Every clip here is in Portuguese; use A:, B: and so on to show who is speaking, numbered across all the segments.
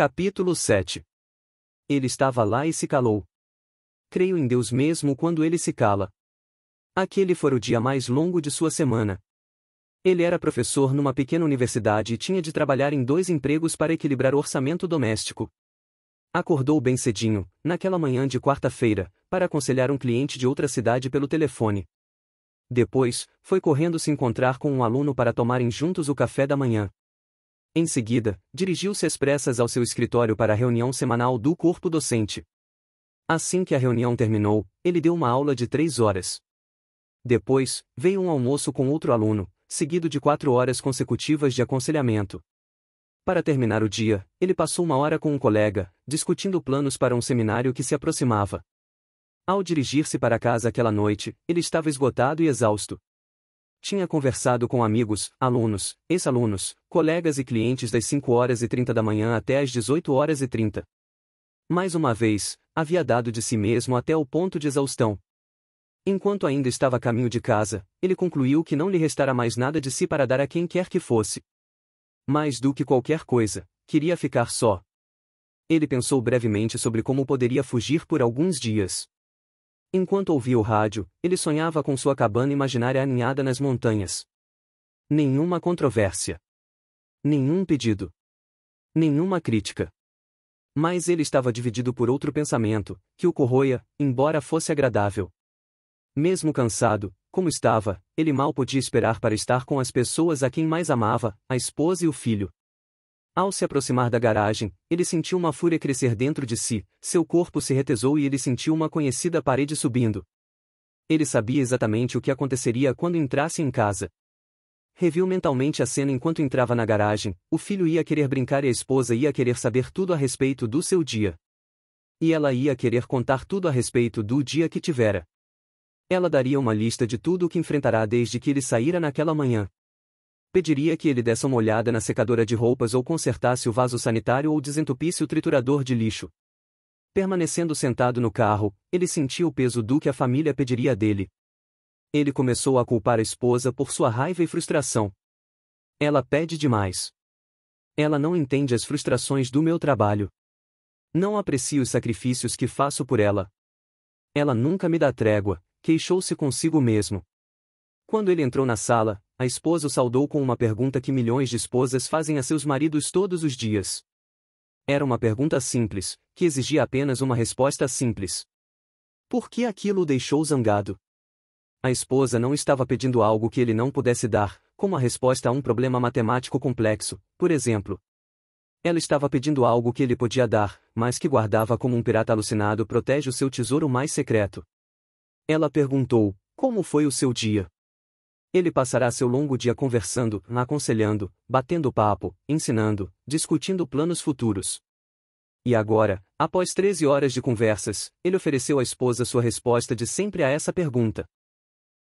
A: Capítulo 7 Ele estava lá e se calou. Creio em Deus mesmo quando ele se cala. Aquele foi o dia mais longo de sua semana. Ele era professor numa pequena universidade e tinha de trabalhar em dois empregos para equilibrar o orçamento doméstico. Acordou bem cedinho, naquela manhã de quarta-feira, para aconselhar um cliente de outra cidade pelo telefone. Depois, foi correndo se encontrar com um aluno para tomarem juntos o café da manhã. Em seguida, dirigiu-se expressas ao seu escritório para a reunião semanal do corpo docente. Assim que a reunião terminou, ele deu uma aula de três horas. Depois, veio um almoço com outro aluno, seguido de quatro horas consecutivas de aconselhamento. Para terminar o dia, ele passou uma hora com um colega, discutindo planos para um seminário que se aproximava. Ao dirigir-se para casa aquela noite, ele estava esgotado e exausto. Tinha conversado com amigos, alunos, ex-alunos, colegas e clientes das 5 horas e 30 da manhã até as 18 horas e 30. Mais uma vez, havia dado de si mesmo até o ponto de exaustão. Enquanto ainda estava a caminho de casa, ele concluiu que não lhe restara mais nada de si para dar a quem quer que fosse. Mais do que qualquer coisa, queria ficar só. Ele pensou brevemente sobre como poderia fugir por alguns dias. Enquanto ouvia o rádio, ele sonhava com sua cabana imaginária aninhada nas montanhas. Nenhuma controvérsia. Nenhum pedido. Nenhuma crítica. Mas ele estava dividido por outro pensamento, que o corroia, embora fosse agradável. Mesmo cansado, como estava, ele mal podia esperar para estar com as pessoas a quem mais amava, a esposa e o filho. Ao se aproximar da garagem, ele sentiu uma fúria crescer dentro de si, seu corpo se retesou e ele sentiu uma conhecida parede subindo. Ele sabia exatamente o que aconteceria quando entrasse em casa. Reviu mentalmente a cena enquanto entrava na garagem: o filho ia querer brincar e a esposa ia querer saber tudo a respeito do seu dia. E ela ia querer contar tudo a respeito do dia que tivera. Ela daria uma lista de tudo o que enfrentará desde que ele saíra naquela manhã pediria que ele desse uma olhada na secadora de roupas ou consertasse o vaso sanitário ou desentupisse o triturador de lixo. Permanecendo sentado no carro, ele sentia o peso do que a família pediria dele. Ele começou a culpar a esposa por sua raiva e frustração. Ela pede demais. Ela não entende as frustrações do meu trabalho. Não aprecio os sacrifícios que faço por ela. Ela nunca me dá trégua, queixou-se consigo mesmo. Quando ele entrou na sala, a esposa o saudou com uma pergunta que milhões de esposas fazem a seus maridos todos os dias. Era uma pergunta simples, que exigia apenas uma resposta simples. Por que aquilo o deixou zangado? A esposa não estava pedindo algo que ele não pudesse dar, como a resposta a um problema matemático complexo, por exemplo. Ela estava pedindo algo que ele podia dar, mas que guardava como um pirata alucinado protege o seu tesouro mais secreto. Ela perguntou: Como foi o seu dia? Ele passará seu longo dia conversando, aconselhando, batendo papo, ensinando, discutindo planos futuros. E agora, após 13 horas de conversas, ele ofereceu à esposa sua resposta de sempre a essa pergunta.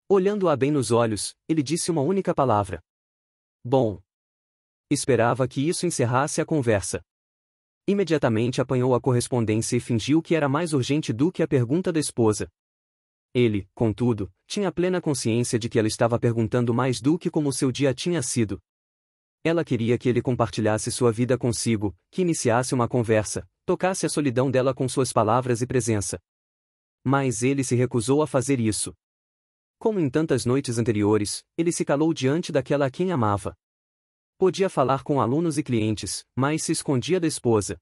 A: Olhando-a bem nos olhos, ele disse uma única palavra: Bom. Esperava que isso encerrasse a conversa. Imediatamente apanhou a correspondência e fingiu que era mais urgente do que a pergunta da esposa. Ele, contudo, tinha plena consciência de que ela estava perguntando mais do que como seu dia tinha sido. Ela queria que ele compartilhasse sua vida consigo, que iniciasse uma conversa, tocasse a solidão dela com suas palavras e presença. Mas ele se recusou a fazer isso. Como em tantas noites anteriores, ele se calou diante daquela a quem amava. Podia falar com alunos e clientes, mas se escondia da esposa.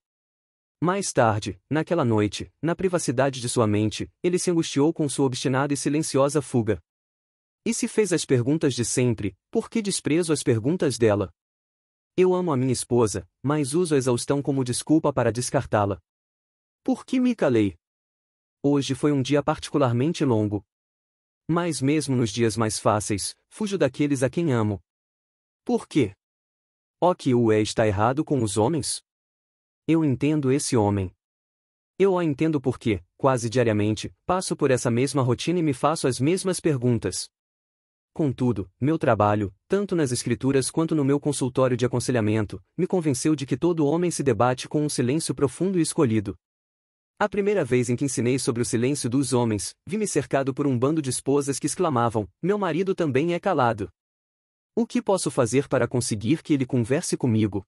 A: Mais tarde, naquela noite, na privacidade de sua mente, ele se angustiou com sua obstinada e silenciosa fuga. E se fez as perguntas de sempre, por que desprezo as perguntas dela? Eu amo a minha esposa, mas uso a exaustão como desculpa para descartá-la. Por que me calei? Hoje foi um dia particularmente longo. Mas mesmo nos dias mais fáceis, fujo daqueles a quem amo. Por quê? O que o é está errado com os homens? Eu entendo esse homem. Eu a entendo porque, quase diariamente, passo por essa mesma rotina e me faço as mesmas perguntas. Contudo, meu trabalho, tanto nas escrituras quanto no meu consultório de aconselhamento, me convenceu de que todo homem se debate com um silêncio profundo e escolhido. A primeira vez em que ensinei sobre o silêncio dos homens, vi-me cercado por um bando de esposas que exclamavam: Meu marido também é calado. O que posso fazer para conseguir que ele converse comigo?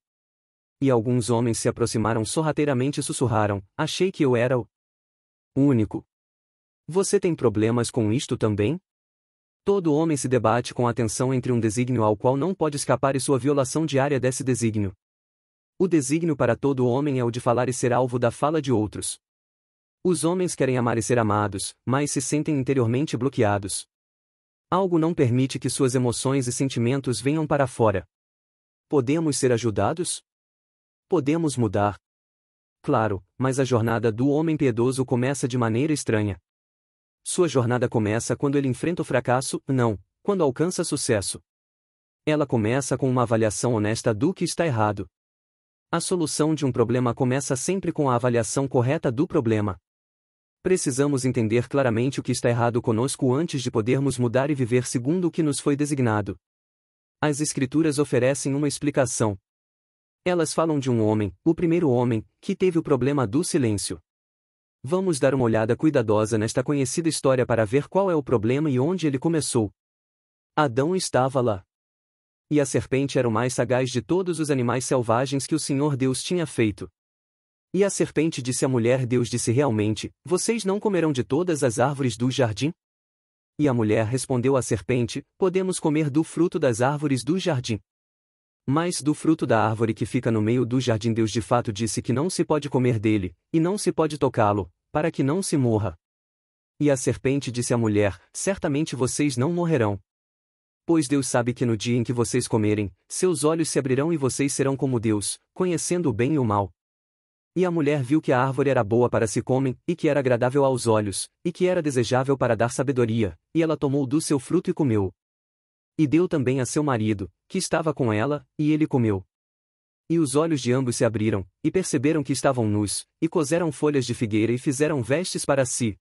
A: E alguns homens se aproximaram sorrateiramente e sussurraram: Achei que eu era o único. Você tem problemas com isto também? Todo homem se debate com atenção entre um desígnio ao qual não pode escapar e sua violação diária desse desígnio. O desígnio para todo homem é o de falar e ser alvo da fala de outros. Os homens querem amar e ser amados, mas se sentem interiormente bloqueados. Algo não permite que suas emoções e sentimentos venham para fora. Podemos ser ajudados? podemos mudar. Claro, mas a jornada do homem piedoso começa de maneira estranha. Sua jornada começa quando ele enfrenta o fracasso, não, quando alcança sucesso. Ela começa com uma avaliação honesta do que está errado. A solução de um problema começa sempre com a avaliação correta do problema. Precisamos entender claramente o que está errado conosco antes de podermos mudar e viver segundo o que nos foi designado. As Escrituras oferecem uma explicação, elas falam de um homem, o primeiro homem, que teve o problema do silêncio. Vamos dar uma olhada cuidadosa nesta conhecida história para ver qual é o problema e onde ele começou. Adão estava lá. E a serpente era o mais sagaz de todos os animais selvagens que o Senhor Deus tinha feito. E a serpente disse à mulher: Deus disse realmente: Vocês não comerão de todas as árvores do jardim? E a mulher respondeu à serpente: Podemos comer do fruto das árvores do jardim. Mas do fruto da árvore que fica no meio do jardim Deus de fato disse que não se pode comer dele, e não se pode tocá-lo, para que não se morra. E a serpente disse à mulher: Certamente vocês não morrerão. Pois Deus sabe que no dia em que vocês comerem, seus olhos se abrirão e vocês serão como Deus, conhecendo o bem e o mal. E a mulher viu que a árvore era boa para se comer, e que era agradável aos olhos, e que era desejável para dar sabedoria, e ela tomou do seu fruto e comeu. E deu também a seu marido, que estava com ela, e ele comeu. E os olhos de ambos se abriram, e perceberam que estavam nus, e coseram folhas de figueira e fizeram vestes para si.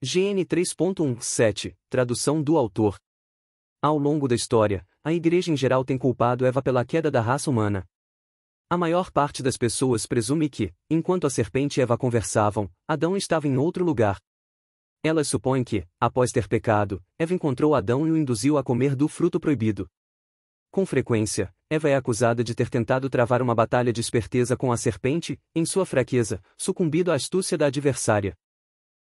A: GN 3.17, tradução do autor. Ao longo da história, a igreja em geral tem culpado Eva pela queda da raça humana. A maior parte das pessoas presume que, enquanto a serpente e Eva conversavam, Adão estava em outro lugar. Elas supõem que, após ter pecado, Eva encontrou Adão e o induziu a comer do fruto proibido. Com frequência, Eva é acusada de ter tentado travar uma batalha de esperteza com a serpente, em sua fraqueza, sucumbido à astúcia da adversária.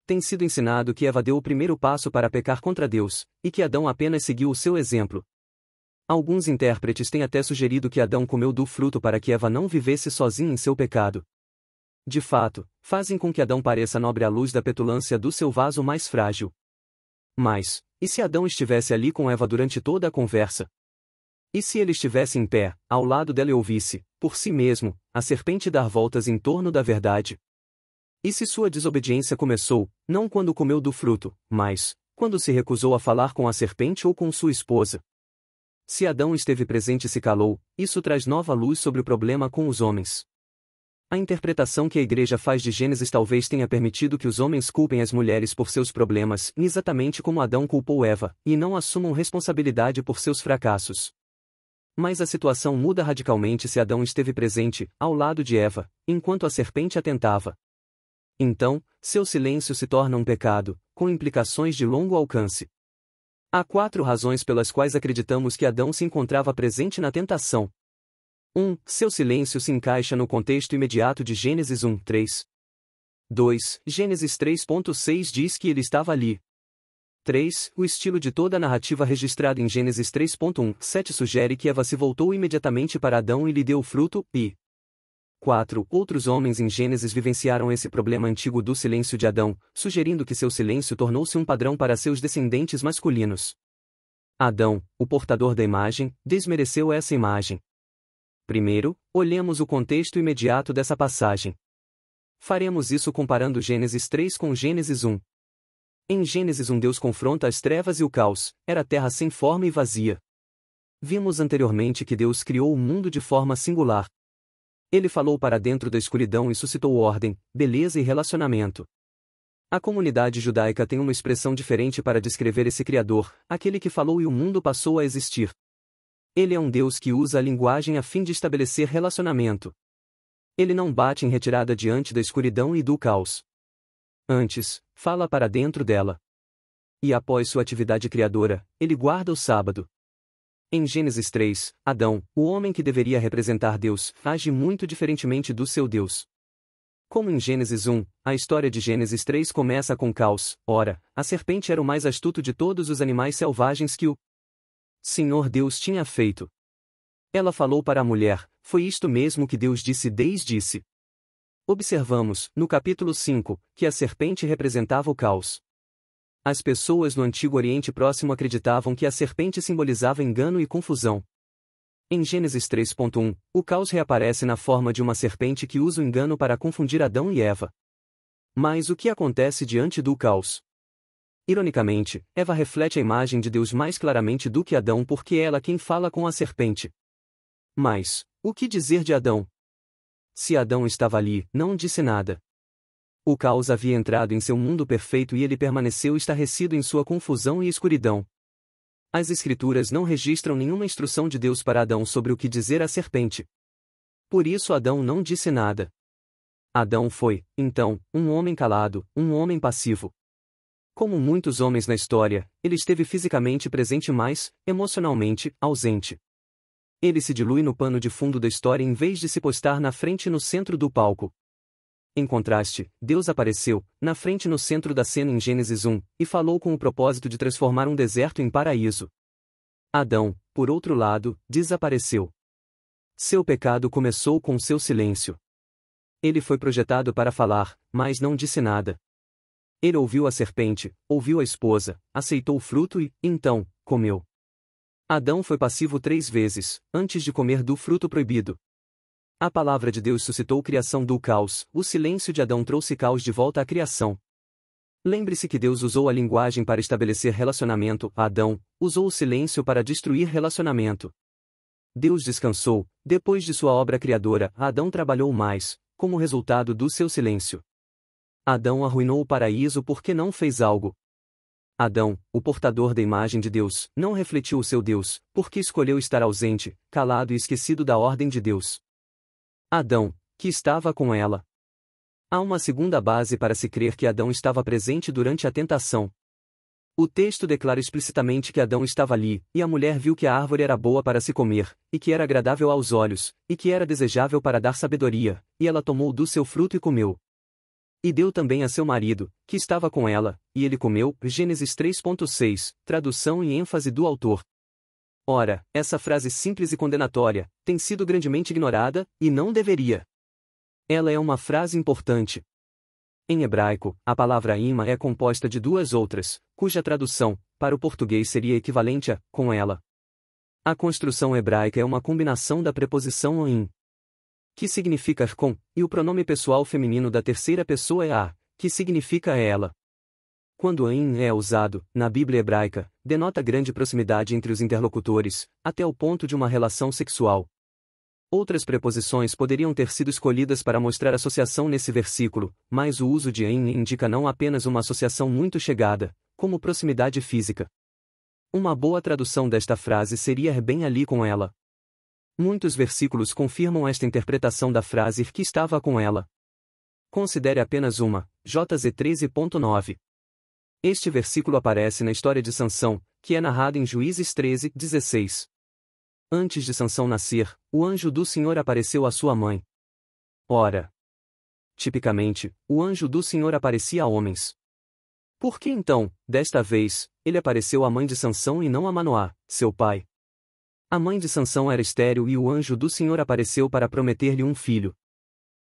A: Tem sido ensinado que Eva deu o primeiro passo para pecar contra Deus, e que Adão apenas seguiu o seu exemplo. Alguns intérpretes têm até sugerido que Adão comeu do fruto para que Eva não vivesse sozinha em seu pecado. De fato, fazem com que Adão pareça nobre à luz da petulância do seu vaso mais frágil. Mas, e se Adão estivesse ali com Eva durante toda a conversa, e se ele estivesse em pé, ao lado dela e ouvisse, por si mesmo, a serpente dar voltas em torno da verdade? E se sua desobediência começou, não quando comeu do fruto, mas, quando se recusou a falar com a serpente ou com sua esposa? Se Adão esteve presente e se calou, isso traz nova luz sobre o problema com os homens. A interpretação que a igreja faz de Gênesis talvez tenha permitido que os homens culpem as mulheres por seus problemas, exatamente como Adão culpou Eva, e não assumam responsabilidade por seus fracassos. Mas a situação muda radicalmente se Adão esteve presente, ao lado de Eva, enquanto a serpente atentava. Então, seu silêncio se torna um pecado, com implicações de longo alcance. Há quatro razões pelas quais acreditamos que Adão se encontrava presente na tentação. 1. Um, seu silêncio se encaixa no contexto imediato de Gênesis 1, 3. 2. Gênesis 3.6 diz que ele estava ali, 3. O estilo de toda a narrativa registrada em Gênesis 3.1, 7 sugere que Eva se voltou imediatamente para Adão e lhe deu o fruto, e 4. Outros homens em Gênesis vivenciaram esse problema antigo do silêncio de Adão, sugerindo que seu silêncio tornou-se um padrão para seus descendentes masculinos. Adão, o portador da imagem, desmereceu essa imagem. Primeiro, olhemos o contexto imediato dessa passagem. Faremos isso comparando Gênesis 3 com Gênesis 1. Em Gênesis, um Deus confronta as trevas e o caos, era terra sem forma e vazia. Vimos anteriormente que Deus criou o mundo de forma singular. Ele falou para dentro da escuridão e suscitou ordem, beleza e relacionamento. A comunidade judaica tem uma expressão diferente para descrever esse Criador, aquele que falou e o mundo passou a existir. Ele é um Deus que usa a linguagem a fim de estabelecer relacionamento. Ele não bate em retirada diante da escuridão e do caos. Antes, fala para dentro dela. E após sua atividade criadora, ele guarda o sábado. Em Gênesis 3, Adão, o homem que deveria representar Deus, age muito diferentemente do seu Deus. Como em Gênesis 1, a história de Gênesis 3 começa com caos. Ora, a serpente era o mais astuto de todos os animais selvagens que o Senhor Deus tinha feito. Ela falou para a mulher: Foi isto mesmo que Deus disse desde disse observamos, no capítulo 5, que a serpente representava o caos. As pessoas no Antigo Oriente Próximo acreditavam que a serpente simbolizava engano e confusão. Em Gênesis 3.1, o caos reaparece na forma de uma serpente que usa o engano para confundir Adão e Eva. Mas o que acontece diante do caos? Ironicamente, Eva reflete a imagem de Deus mais claramente do que Adão porque é ela quem fala com a serpente. Mas, o que dizer de Adão? Se Adão estava ali, não disse nada. O caos havia entrado em seu mundo perfeito e ele permaneceu estarrecido em sua confusão e escuridão. As Escrituras não registram nenhuma instrução de Deus para Adão sobre o que dizer à serpente. Por isso Adão não disse nada. Adão foi, então, um homem calado, um homem passivo. Como muitos homens na história, ele esteve fisicamente presente mas, emocionalmente, ausente. Ele se dilui no pano de fundo da história em vez de se postar na frente e no centro do palco. Em contraste, Deus apareceu, na frente e no centro da cena em Gênesis 1, e falou com o propósito de transformar um deserto em paraíso. Adão, por outro lado, desapareceu. Seu pecado começou com seu silêncio. Ele foi projetado para falar, mas não disse nada. Ele ouviu a serpente, ouviu a esposa, aceitou o fruto e, então, comeu. Adão foi passivo três vezes, antes de comer do fruto proibido. A palavra de Deus suscitou criação do caos, o silêncio de Adão trouxe caos de volta à criação. Lembre-se que Deus usou a linguagem para estabelecer relacionamento, Adão usou o silêncio para destruir relacionamento. Deus descansou, depois de sua obra criadora, Adão trabalhou mais, como resultado do seu silêncio. Adão arruinou o paraíso porque não fez algo, Adão, o portador da imagem de Deus, não refletiu o seu Deus, porque escolheu estar ausente, calado e esquecido da ordem de Deus. Adão, que estava com ela. Há uma segunda base para se crer que Adão estava presente durante a tentação. O texto declara explicitamente que Adão estava ali, e a mulher viu que a árvore era boa para se comer, e que era agradável aos olhos, e que era desejável para dar sabedoria, e ela tomou do seu fruto e comeu. E deu também a seu marido, que estava com ela, e ele comeu. Gênesis 3.6, tradução e ênfase do autor. Ora, essa frase simples e condenatória tem sido grandemente ignorada, e não deveria. Ela é uma frase importante. Em hebraico, a palavra ima é composta de duas outras, cuja tradução, para o português seria equivalente a com ela. A construção hebraica é uma combinação da preposição in que significa com, e o pronome pessoal feminino da terceira pessoa é a, que significa é ela. Quando ain é usado, na Bíblia hebraica, denota grande proximidade entre os interlocutores, até o ponto de uma relação sexual. Outras preposições poderiam ter sido escolhidas para mostrar associação nesse versículo, mas o uso de ain indica não apenas uma associação muito chegada, como proximidade física. Uma boa tradução desta frase seria é bem ali com ela. Muitos versículos confirmam esta interpretação da frase que estava com ela. Considere apenas uma, JZ 13.9. Este versículo aparece na história de Sansão, que é narrada em Juízes 13, 16. Antes de Sansão nascer, o anjo do Senhor apareceu à sua mãe. Ora! Tipicamente, o anjo do Senhor aparecia a homens. Por que então, desta vez, ele apareceu à mãe de Sansão e não a Manoá, seu pai? A mãe de Sansão era estéril e o anjo do Senhor apareceu para prometer-lhe um filho.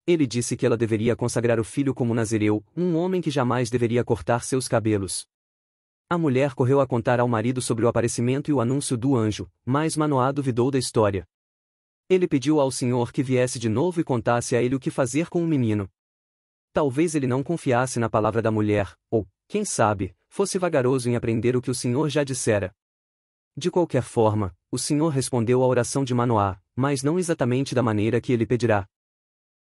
A: Ele disse que ela deveria consagrar o filho como Nazireu, um homem que jamais deveria cortar seus cabelos. A mulher correu a contar ao marido sobre o aparecimento e o anúncio do anjo, mas Manoá duvidou da história. Ele pediu ao Senhor que viesse de novo e contasse a ele o que fazer com o menino. Talvez ele não confiasse na palavra da mulher, ou, quem sabe, fosse vagaroso em aprender o que o Senhor já dissera. De qualquer forma, o Senhor respondeu à oração de Manoá, mas não exatamente da maneira que ele pedirá.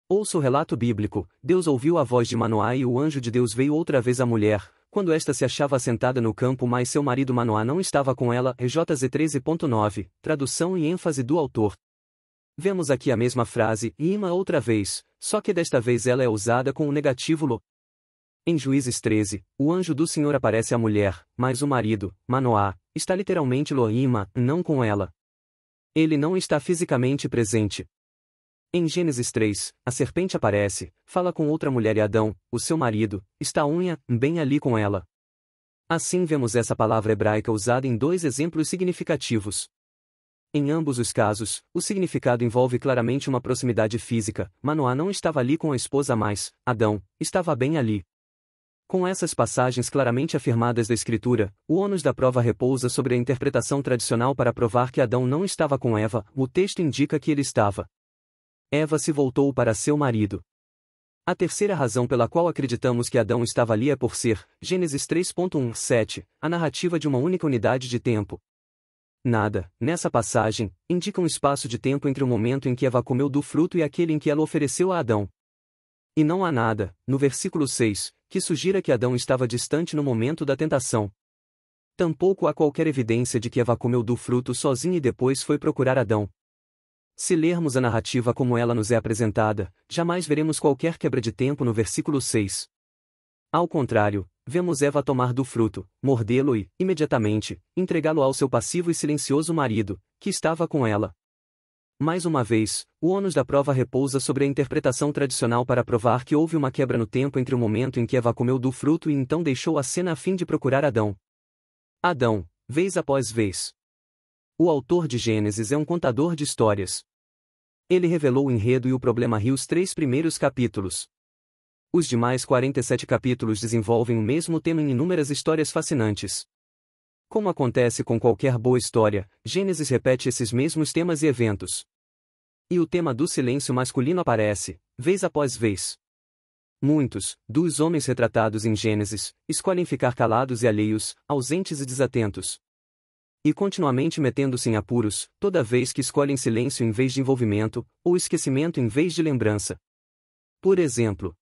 A: Ouça o relato bíblico: Deus ouviu a voz de Manoá e o anjo de Deus veio outra vez à mulher, quando esta se achava sentada no campo, mas seu marido Manoá não estava com ela. EJZ 13.9, tradução e ênfase do autor. Vemos aqui a mesma frase, ima outra vez, só que desta vez ela é usada com o negativo lo. Em Juízes 13, o anjo do Senhor aparece à mulher, mas o marido, Manoá, está literalmente Loima, não com ela. Ele não está fisicamente presente. Em Gênesis 3, a serpente aparece, fala com outra mulher e Adão, o seu marido, está unha, bem ali com ela. Assim vemos essa palavra hebraica usada em dois exemplos significativos. Em ambos os casos, o significado envolve claramente uma proximidade física, Manoá não estava ali com a esposa mais, Adão, estava bem ali. Com essas passagens claramente afirmadas da Escritura, o ônus da prova repousa sobre a interpretação tradicional para provar que Adão não estava com Eva, o texto indica que ele estava. Eva se voltou para seu marido. A terceira razão pela qual acreditamos que Adão estava ali é por ser, Gênesis 3.1.7, a narrativa de uma única unidade de tempo. Nada, nessa passagem, indica um espaço de tempo entre o momento em que Eva comeu do fruto e aquele em que ela ofereceu a Adão. E não há nada, no versículo 6, que sugira que Adão estava distante no momento da tentação. Tampouco há qualquer evidência de que Eva comeu do fruto sozinha e depois foi procurar Adão. Se lermos a narrativa como ela nos é apresentada, jamais veremos qualquer quebra de tempo no versículo 6. Ao contrário, vemos Eva tomar do fruto, mordê-lo e, imediatamente, entregá-lo ao seu passivo e silencioso marido, que estava com ela. Mais uma vez, o ônus da prova repousa sobre a interpretação tradicional para provar que houve uma quebra no tempo entre o momento em que Eva comeu do fruto e então deixou a cena a fim de procurar Adão. Adão, vez após vez. O autor de Gênesis é um contador de histórias. Ele revelou o enredo e o problema rios três primeiros capítulos. Os demais 47 capítulos desenvolvem o mesmo tema em inúmeras histórias fascinantes. Como acontece com qualquer boa história, Gênesis repete esses mesmos temas e eventos. E o tema do silêncio masculino aparece, vez após vez. Muitos, dos homens retratados em Gênesis, escolhem ficar calados e alheios, ausentes e desatentos. E continuamente metendo-se em apuros, toda vez que escolhem silêncio em vez de envolvimento, ou esquecimento em vez de lembrança. Por exemplo,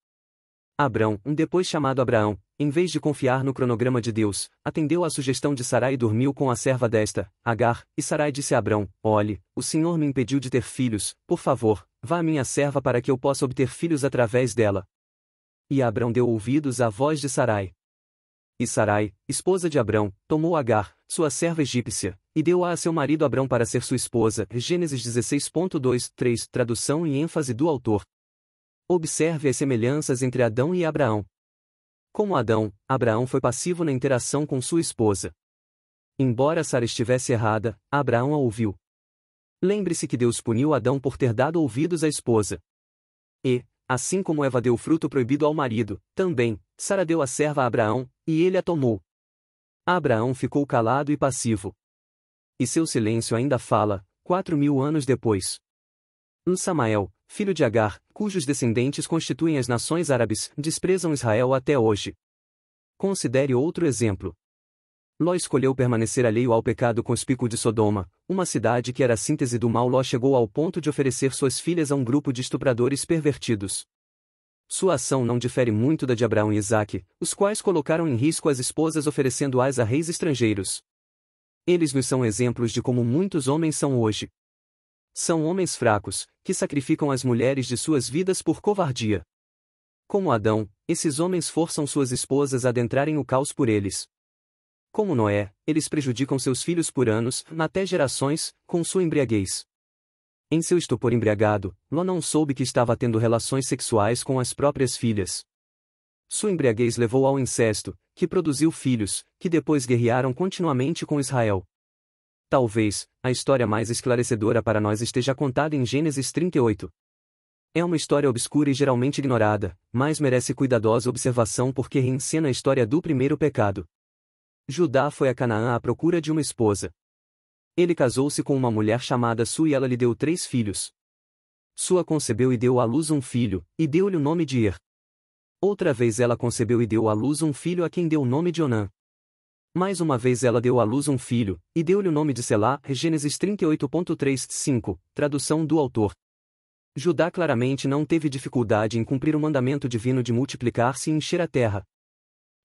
A: Abrão, um depois chamado Abraão, em vez de confiar no cronograma de Deus, atendeu à sugestão de Sarai e dormiu com a serva desta, Agar, e Sarai disse a Abrão: Olhe, o Senhor me impediu de ter filhos, por favor, vá à minha serva para que eu possa obter filhos através dela. E Abrão deu ouvidos à voz de Sarai. E Sarai, esposa de Abrão, tomou Agar, sua serva egípcia, e deu-a a seu marido Abrão para ser sua esposa. Gênesis 16.2.3 Tradução e ênfase do autor. Observe as semelhanças entre Adão e Abraão. Como Adão, Abraão foi passivo na interação com sua esposa. Embora Sara estivesse errada, Abraão a ouviu. Lembre-se que Deus puniu Adão por ter dado ouvidos à esposa. E, assim como Eva deu o fruto proibido ao marido, também, Sara deu a serva a Abraão, e ele a tomou. Abraão ficou calado e passivo. E seu silêncio ainda fala, quatro mil anos depois. Um Samael, filho de Agar, cujos descendentes constituem as nações árabes, desprezam Israel até hoje. Considere outro exemplo. Ló escolheu permanecer alheio ao pecado conspícuo de Sodoma, uma cidade que era a síntese do mal. Ló chegou ao ponto de oferecer suas filhas a um grupo de estupradores pervertidos. Sua ação não difere muito da de Abraão e Isaac, os quais colocaram em risco as esposas oferecendo-as a reis estrangeiros. Eles nos são exemplos de como muitos homens são hoje. São homens fracos, que sacrificam as mulheres de suas vidas por covardia. Como Adão, esses homens forçam suas esposas a adentrarem o caos por eles. Como Noé, eles prejudicam seus filhos por anos, até gerações, com sua embriaguez. Em seu estupor embriagado, Ló não soube que estava tendo relações sexuais com as próprias filhas. Sua embriaguez levou ao incesto, que produziu filhos, que depois guerrearam continuamente com Israel. Talvez, a história mais esclarecedora para nós esteja contada em Gênesis 38. É uma história obscura e geralmente ignorada, mas merece cuidadosa observação porque reencena a história do primeiro pecado. Judá foi a Canaã à procura de uma esposa. Ele casou-se com uma mulher chamada Su e ela lhe deu três filhos. Sua concebeu e deu à luz um filho, e deu-lhe o nome de Er. Outra vez ela concebeu e deu à luz um filho a quem deu o nome de Onã. Mais uma vez ela deu à luz um filho, e deu-lhe o nome de Selá, Gênesis 38.35, tradução do autor. Judá claramente não teve dificuldade em cumprir o mandamento divino de multiplicar-se e encher a terra.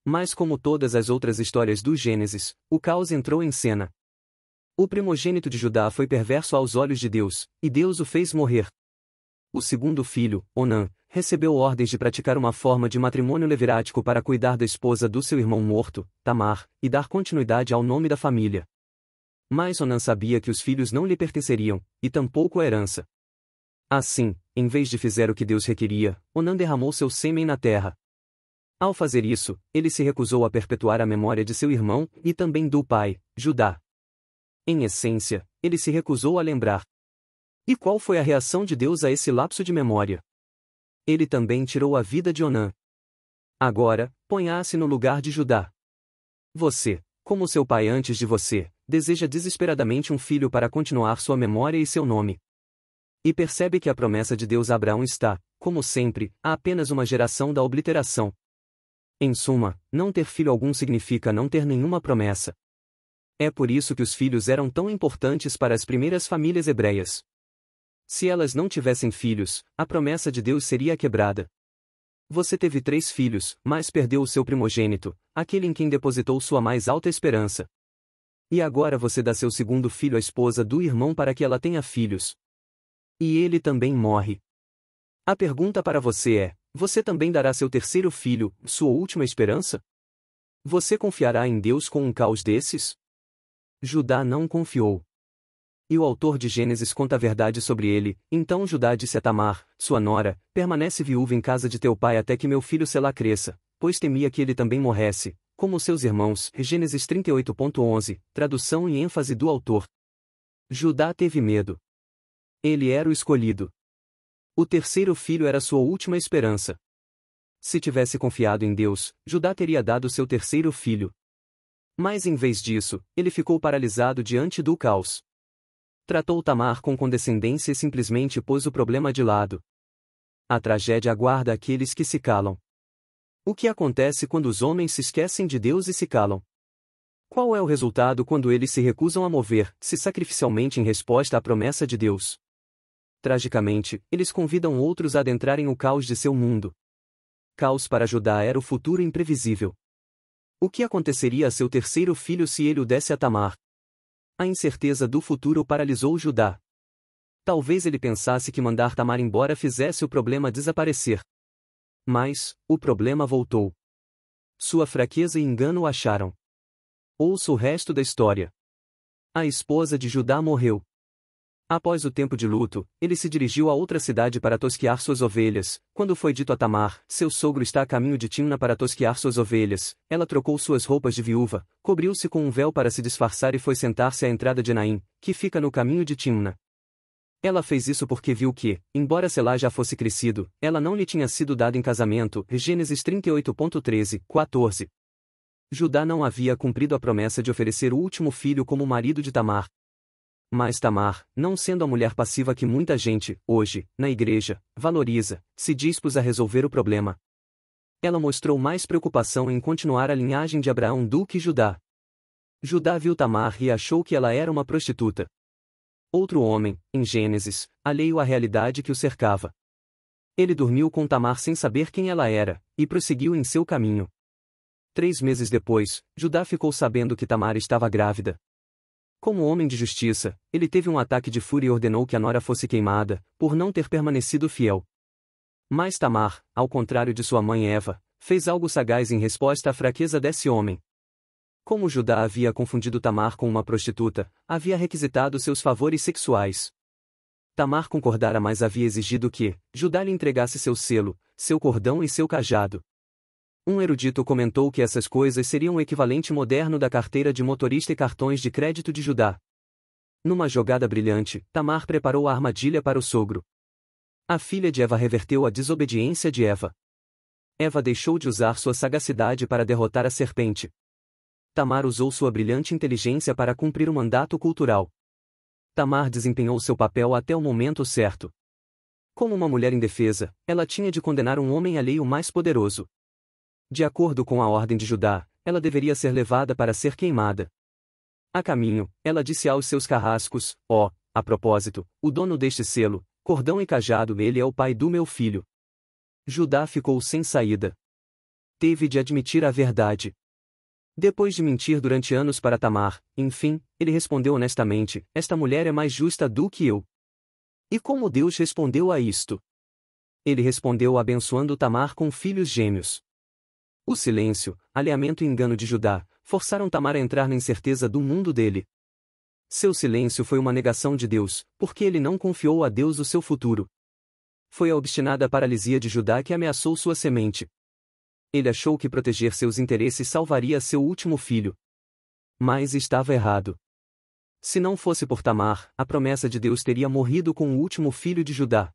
A: Mas como todas as outras histórias do Gênesis, o caos entrou em cena. O primogênito de Judá foi perverso aos olhos de Deus, e Deus o fez morrer. O segundo filho, Onan recebeu ordens de praticar uma forma de matrimônio levirático para cuidar da esposa do seu irmão morto, Tamar, e dar continuidade ao nome da família. Mas Onan sabia que os filhos não lhe pertenceriam, e tampouco a herança. Assim, em vez de fizer o que Deus requeria, Onan derramou seu sêmen na terra. Ao fazer isso, ele se recusou a perpetuar a memória de seu irmão e também do pai, Judá. Em essência, ele se recusou a lembrar. E qual foi a reação de Deus a esse lapso de memória? ele também tirou a vida de Onã. Agora, ponha-se no lugar de Judá. Você, como seu pai antes de você, deseja desesperadamente um filho para continuar sua memória e seu nome. E percebe que a promessa de Deus a Abraão está, como sempre, a apenas uma geração da obliteração. Em suma, não ter filho algum significa não ter nenhuma promessa. É por isso que os filhos eram tão importantes para as primeiras famílias hebreias. Se elas não tivessem filhos, a promessa de Deus seria quebrada. Você teve três filhos, mas perdeu o seu primogênito, aquele em quem depositou sua mais alta esperança. E agora você dá seu segundo filho à esposa do irmão para que ela tenha filhos. E ele também morre. A pergunta para você é: você também dará seu terceiro filho, sua última esperança? Você confiará em Deus com um caos desses? Judá não confiou e o autor de Gênesis conta a verdade sobre ele, então Judá disse a Tamar, sua nora, permanece viúva em casa de teu pai até que meu filho Selá cresça, pois temia que ele também morresse, como seus irmãos. Gênesis 38.11, tradução e ênfase do autor. Judá teve medo. Ele era o escolhido. O terceiro filho era sua última esperança. Se tivesse confiado em Deus, Judá teria dado seu terceiro filho. Mas em vez disso, ele ficou paralisado diante do caos tratou Tamar com condescendência e simplesmente pôs o problema de lado. A tragédia aguarda aqueles que se calam. O que acontece quando os homens se esquecem de Deus e se calam? Qual é o resultado quando eles se recusam a mover, se sacrificialmente em resposta à promessa de Deus? Tragicamente, eles convidam outros a adentrarem o caos de seu mundo. Caos para Judá era o futuro imprevisível. O que aconteceria a seu terceiro filho se ele o desse a Tamar? A incerteza do futuro paralisou Judá. Talvez ele pensasse que mandar Tamar embora fizesse o problema desaparecer. Mas, o problema voltou. Sua fraqueza e engano o acharam. Ouça o resto da história. A esposa de Judá morreu. Após o tempo de luto, ele se dirigiu a outra cidade para tosquear suas ovelhas. Quando foi dito a Tamar, seu sogro está a caminho de Timna para tosquear suas ovelhas, ela trocou suas roupas de viúva, cobriu-se com um véu para se disfarçar e foi sentar-se à entrada de Naim, que fica no caminho de Timna. Ela fez isso porque viu que, embora Selá já fosse crescido, ela não lhe tinha sido dada em casamento. Gênesis 38.13, 14. Judá não havia cumprido a promessa de oferecer o último filho como marido de Tamar, mas Tamar, não sendo a mulher passiva que muita gente, hoje, na igreja, valoriza, se dispôs a resolver o problema. Ela mostrou mais preocupação em continuar a linhagem de Abraão do que Judá. Judá viu Tamar e achou que ela era uma prostituta. Outro homem, em Gênesis, alheio à realidade que o cercava. Ele dormiu com Tamar sem saber quem ela era, e prosseguiu em seu caminho. Três meses depois, Judá ficou sabendo que Tamar estava grávida. Como homem de justiça, ele teve um ataque de fúria e ordenou que a Nora fosse queimada, por não ter permanecido fiel. Mas Tamar, ao contrário de sua mãe Eva, fez algo sagaz em resposta à fraqueza desse homem. Como Judá havia confundido Tamar com uma prostituta, havia requisitado seus favores sexuais. Tamar concordara, mas havia exigido que Judá lhe entregasse seu selo, seu cordão e seu cajado. Um erudito comentou que essas coisas seriam o equivalente moderno da carteira de motorista e cartões de crédito de Judá. Numa jogada brilhante, Tamar preparou a armadilha para o sogro. A filha de Eva reverteu a desobediência de Eva. Eva deixou de usar sua sagacidade para derrotar a serpente. Tamar usou sua brilhante inteligência para cumprir o um mandato cultural. Tamar desempenhou seu papel até o momento certo. Como uma mulher indefesa, ela tinha de condenar um homem alheio mais poderoso. De acordo com a ordem de Judá, ela deveria ser levada para ser queimada. A caminho, ela disse aos seus carrascos: Ó, oh, a propósito, o dono deste selo, cordão e cajado, ele é o pai do meu filho. Judá ficou sem saída. Teve de admitir a verdade. Depois de mentir durante anos para Tamar, enfim, ele respondeu honestamente: Esta mulher é mais justa do que eu. E como Deus respondeu a isto? Ele respondeu abençoando Tamar com filhos gêmeos. O silêncio, alinhamento e engano de Judá, forçaram Tamar a entrar na incerteza do mundo dele. Seu silêncio foi uma negação de Deus, porque ele não confiou a Deus o seu futuro. Foi a obstinada paralisia de Judá que ameaçou sua semente. Ele achou que proteger seus interesses salvaria seu último filho. Mas estava errado. Se não fosse por Tamar, a promessa de Deus teria morrido com o último filho de Judá.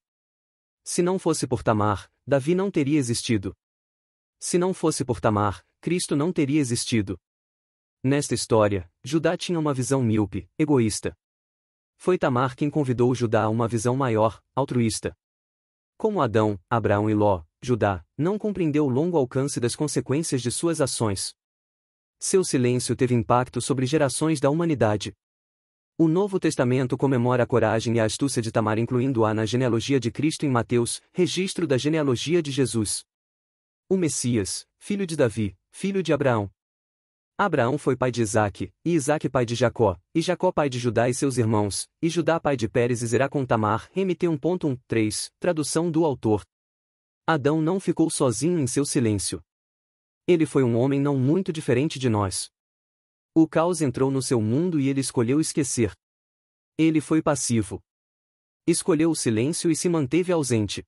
A: Se não fosse por Tamar, Davi não teria existido. Se não fosse por Tamar, Cristo não teria existido. Nesta história, Judá tinha uma visão míope, egoísta. Foi Tamar quem convidou Judá a uma visão maior, altruísta. Como Adão, Abraão e Ló, Judá não compreendeu o longo alcance das consequências de suas ações. Seu silêncio teve impacto sobre gerações da humanidade. O Novo Testamento comemora a coragem e a astúcia de Tamar, incluindo-a na genealogia de Cristo em Mateus, registro da genealogia de Jesus. O Messias, filho de Davi, filho de Abraão. Abraão foi pai de Isaac, e Isaac pai de Jacó, e Jacó pai de Judá e seus irmãos, e Judá pai de Pérez e Zerá com Tamar, MT 1.13, tradução do autor. Adão não ficou sozinho em seu silêncio. Ele foi um homem não muito diferente de nós. O caos entrou no seu mundo e ele escolheu esquecer. Ele foi passivo. Escolheu o silêncio e se manteve ausente.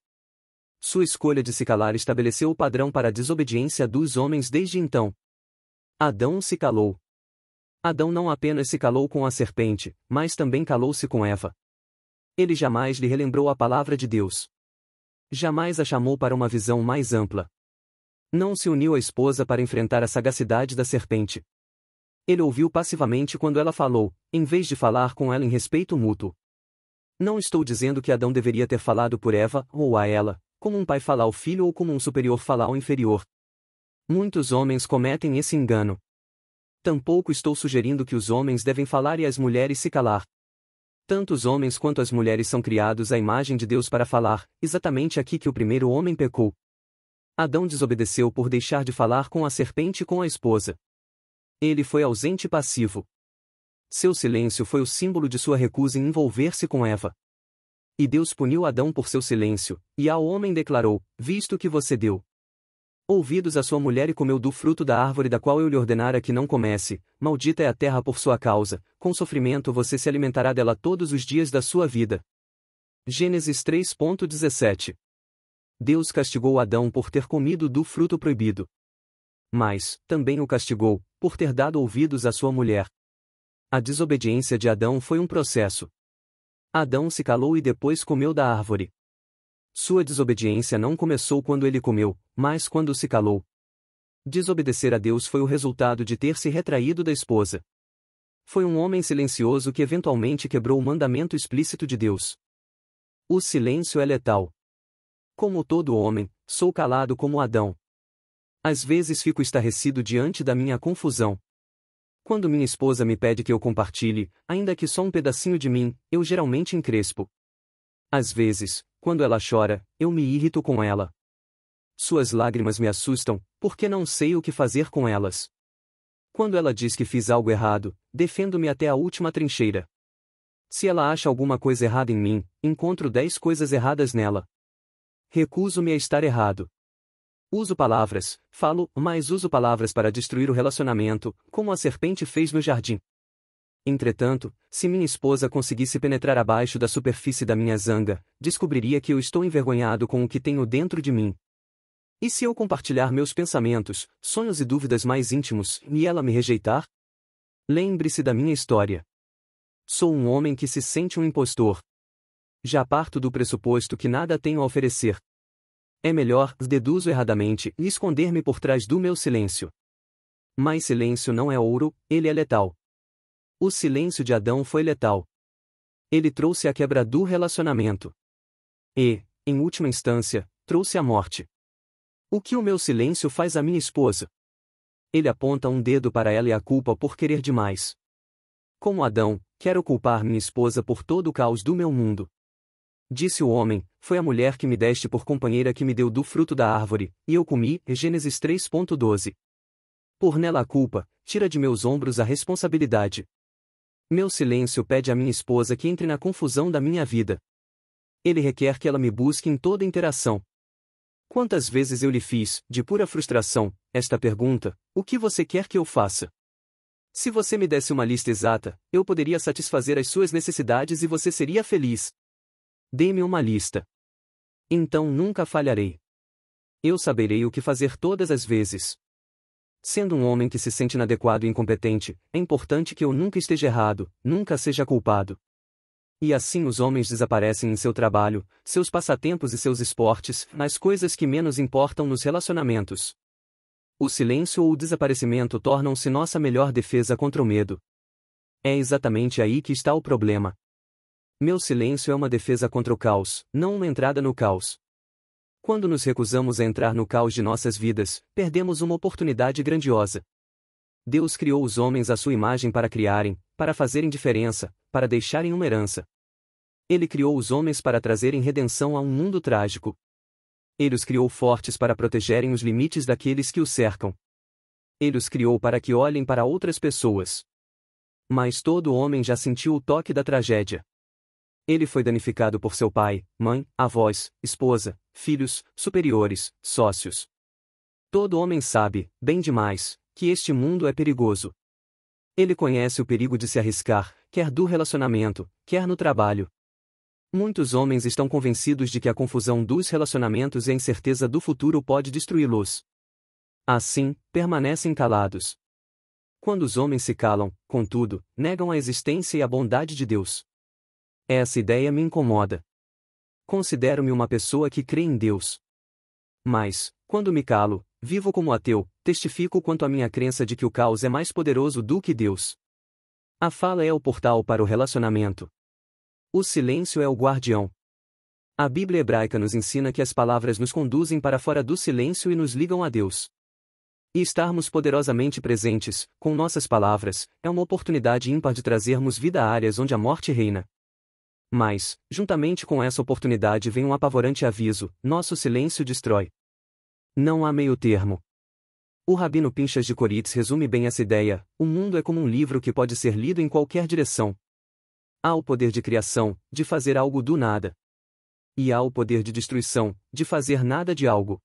A: Sua escolha de se calar estabeleceu o padrão para a desobediência dos homens desde então. Adão se calou. Adão não apenas se calou com a serpente, mas também calou-se com Eva. Ele jamais lhe relembrou a palavra de Deus. Jamais a chamou para uma visão mais ampla. Não se uniu à esposa para enfrentar a sagacidade da serpente. Ele ouviu passivamente quando ela falou, em vez de falar com ela em respeito mútuo. Não estou dizendo que Adão deveria ter falado por Eva ou a ela, como um pai fala ao filho ou como um superior fala ao inferior. Muitos homens cometem esse engano. Tampouco estou sugerindo que os homens devem falar e as mulheres se calar. Tanto os homens quanto as mulheres são criados à imagem de Deus para falar, exatamente aqui que o primeiro homem pecou. Adão desobedeceu por deixar de falar com a serpente e com a esposa. Ele foi ausente e passivo. Seu silêncio foi o símbolo de sua recusa em envolver-se com Eva. E Deus puniu Adão por seu silêncio, e ao homem declarou: Visto que você deu ouvidos à sua mulher e comeu do fruto da árvore da qual eu lhe ordenara que não comesse, maldita é a terra por sua causa, com sofrimento você se alimentará dela todos os dias da sua vida. Gênesis 3.17 Deus castigou Adão por ter comido do fruto proibido. Mas, também o castigou, por ter dado ouvidos à sua mulher. A desobediência de Adão foi um processo, Adão se calou e depois comeu da árvore. Sua desobediência não começou quando ele comeu, mas quando se calou. Desobedecer a Deus foi o resultado de ter se retraído da esposa. Foi um homem silencioso que eventualmente quebrou o mandamento explícito de Deus. O silêncio é letal. Como todo homem, sou calado como Adão. Às vezes fico estarrecido diante da minha confusão. Quando minha esposa me pede que eu compartilhe, ainda que só um pedacinho de mim, eu geralmente encrespo. Às vezes, quando ela chora, eu me irrito com ela. Suas lágrimas me assustam, porque não sei o que fazer com elas. Quando ela diz que fiz algo errado, defendo-me até a última trincheira. Se ela acha alguma coisa errada em mim, encontro dez coisas erradas nela. Recuso-me a estar errado. Uso palavras, falo, mas uso palavras para destruir o relacionamento, como a serpente fez no jardim. Entretanto, se minha esposa conseguisse penetrar abaixo da superfície da minha zanga, descobriria que eu estou envergonhado com o que tenho dentro de mim. E se eu compartilhar meus pensamentos, sonhos e dúvidas mais íntimos, e ela me rejeitar? Lembre-se da minha história. Sou um homem que se sente um impostor. Já parto do pressuposto que nada tenho a oferecer, é melhor, deduzo erradamente, esconder-me por trás do meu silêncio. Mas silêncio não é ouro, ele é letal. O silêncio de Adão foi letal. Ele trouxe a quebra do relacionamento. E, em última instância, trouxe a morte. O que o meu silêncio faz à minha esposa? Ele aponta um dedo para ela e a culpa por querer demais. Como Adão, quero culpar minha esposa por todo o caos do meu mundo. Disse o homem: Foi a mulher que me deste por companheira que me deu do fruto da árvore, e eu comi. Gênesis 3.12. Por nela a culpa, tira de meus ombros a responsabilidade. Meu silêncio pede à minha esposa que entre na confusão da minha vida. Ele requer que ela me busque em toda interação. Quantas vezes eu lhe fiz, de pura frustração, esta pergunta: O que você quer que eu faça? Se você me desse uma lista exata, eu poderia satisfazer as suas necessidades e você seria feliz. Dê-me uma lista. Então nunca falharei. Eu saberei o que fazer todas as vezes. Sendo um homem que se sente inadequado e incompetente, é importante que eu nunca esteja errado, nunca seja culpado. E assim os homens desaparecem em seu trabalho, seus passatempos e seus esportes, nas coisas que menos importam nos relacionamentos. O silêncio ou o desaparecimento tornam-se nossa melhor defesa contra o medo. É exatamente aí que está o problema. Meu silêncio é uma defesa contra o caos, não uma entrada no caos. Quando nos recusamos a entrar no caos de nossas vidas, perdemos uma oportunidade grandiosa. Deus criou os homens à sua imagem para criarem, para fazerem diferença, para deixarem uma herança. Ele criou os homens para trazerem redenção a um mundo trágico. Ele os criou fortes para protegerem os limites daqueles que os cercam. Ele os criou para que olhem para outras pessoas. Mas todo homem já sentiu o toque da tragédia. Ele foi danificado por seu pai, mãe, avós, esposa, filhos, superiores, sócios. Todo homem sabe, bem demais, que este mundo é perigoso. Ele conhece o perigo de se arriscar, quer do relacionamento, quer no trabalho. Muitos homens estão convencidos de que a confusão dos relacionamentos e a incerteza do futuro pode destruí-los. Assim, permanecem calados. Quando os homens se calam, contudo, negam a existência e a bondade de Deus. Essa ideia me incomoda. Considero-me uma pessoa que crê em Deus. Mas, quando me calo, vivo como ateu, testifico quanto à minha crença de que o caos é mais poderoso do que Deus. A fala é o portal para o relacionamento. O silêncio é o guardião. A Bíblia hebraica nos ensina que as palavras nos conduzem para fora do silêncio e nos ligam a Deus. E estarmos poderosamente presentes, com nossas palavras, é uma oportunidade ímpar de trazermos vida a áreas onde a morte reina. Mas, juntamente com essa oportunidade vem um apavorante aviso: nosso silêncio destrói. Não há meio termo. O Rabino Pinchas de Koritz resume bem essa ideia: o mundo é como um livro que pode ser lido em qualquer direção. Há o poder de criação, de fazer algo do nada. E há o poder de destruição, de fazer nada de algo.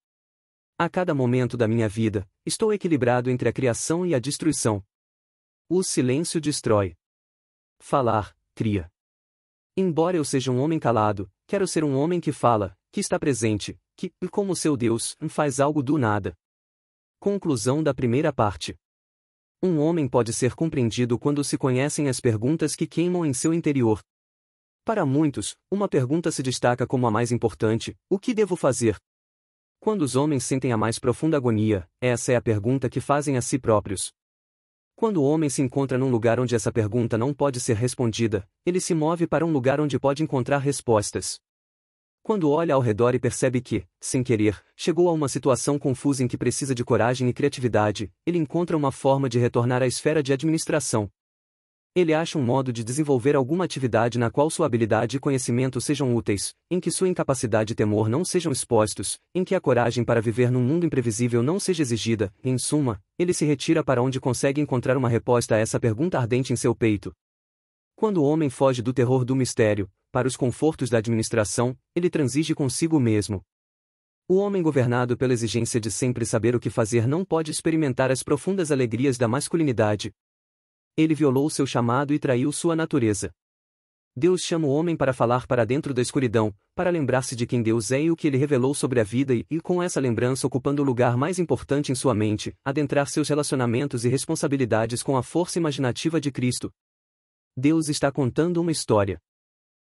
A: A cada momento da minha vida, estou equilibrado entre a criação e a destruição. O silêncio destrói. Falar, cria. Embora eu seja um homem calado, quero ser um homem que fala, que está presente, que, como seu Deus, faz algo do nada. Conclusão da primeira parte. Um homem pode ser compreendido quando se conhecem as perguntas que queimam em seu interior. Para muitos, uma pergunta se destaca como a mais importante: o que devo fazer? Quando os homens sentem a mais profunda agonia, essa é a pergunta que fazem a si próprios. Quando o homem se encontra num lugar onde essa pergunta não pode ser respondida, ele se move para um lugar onde pode encontrar respostas. Quando olha ao redor e percebe que, sem querer, chegou a uma situação confusa em que precisa de coragem e criatividade, ele encontra uma forma de retornar à esfera de administração, ele acha um modo de desenvolver alguma atividade na qual sua habilidade e conhecimento sejam úteis, em que sua incapacidade e temor não sejam expostos, em que a coragem para viver num mundo imprevisível não seja exigida, em suma, ele se retira para onde consegue encontrar uma resposta a essa pergunta ardente em seu peito. Quando o homem foge do terror do mistério, para os confortos da administração, ele transige consigo mesmo. O homem governado pela exigência de sempre saber o que fazer não pode experimentar as profundas alegrias da masculinidade, ele violou seu chamado e traiu sua natureza. Deus chama o homem para falar para dentro da escuridão, para lembrar-se de quem Deus é e o que ele revelou sobre a vida e, e, com essa lembrança ocupando o lugar mais importante em sua mente, adentrar seus relacionamentos e responsabilidades com a força imaginativa de Cristo. Deus está contando uma história.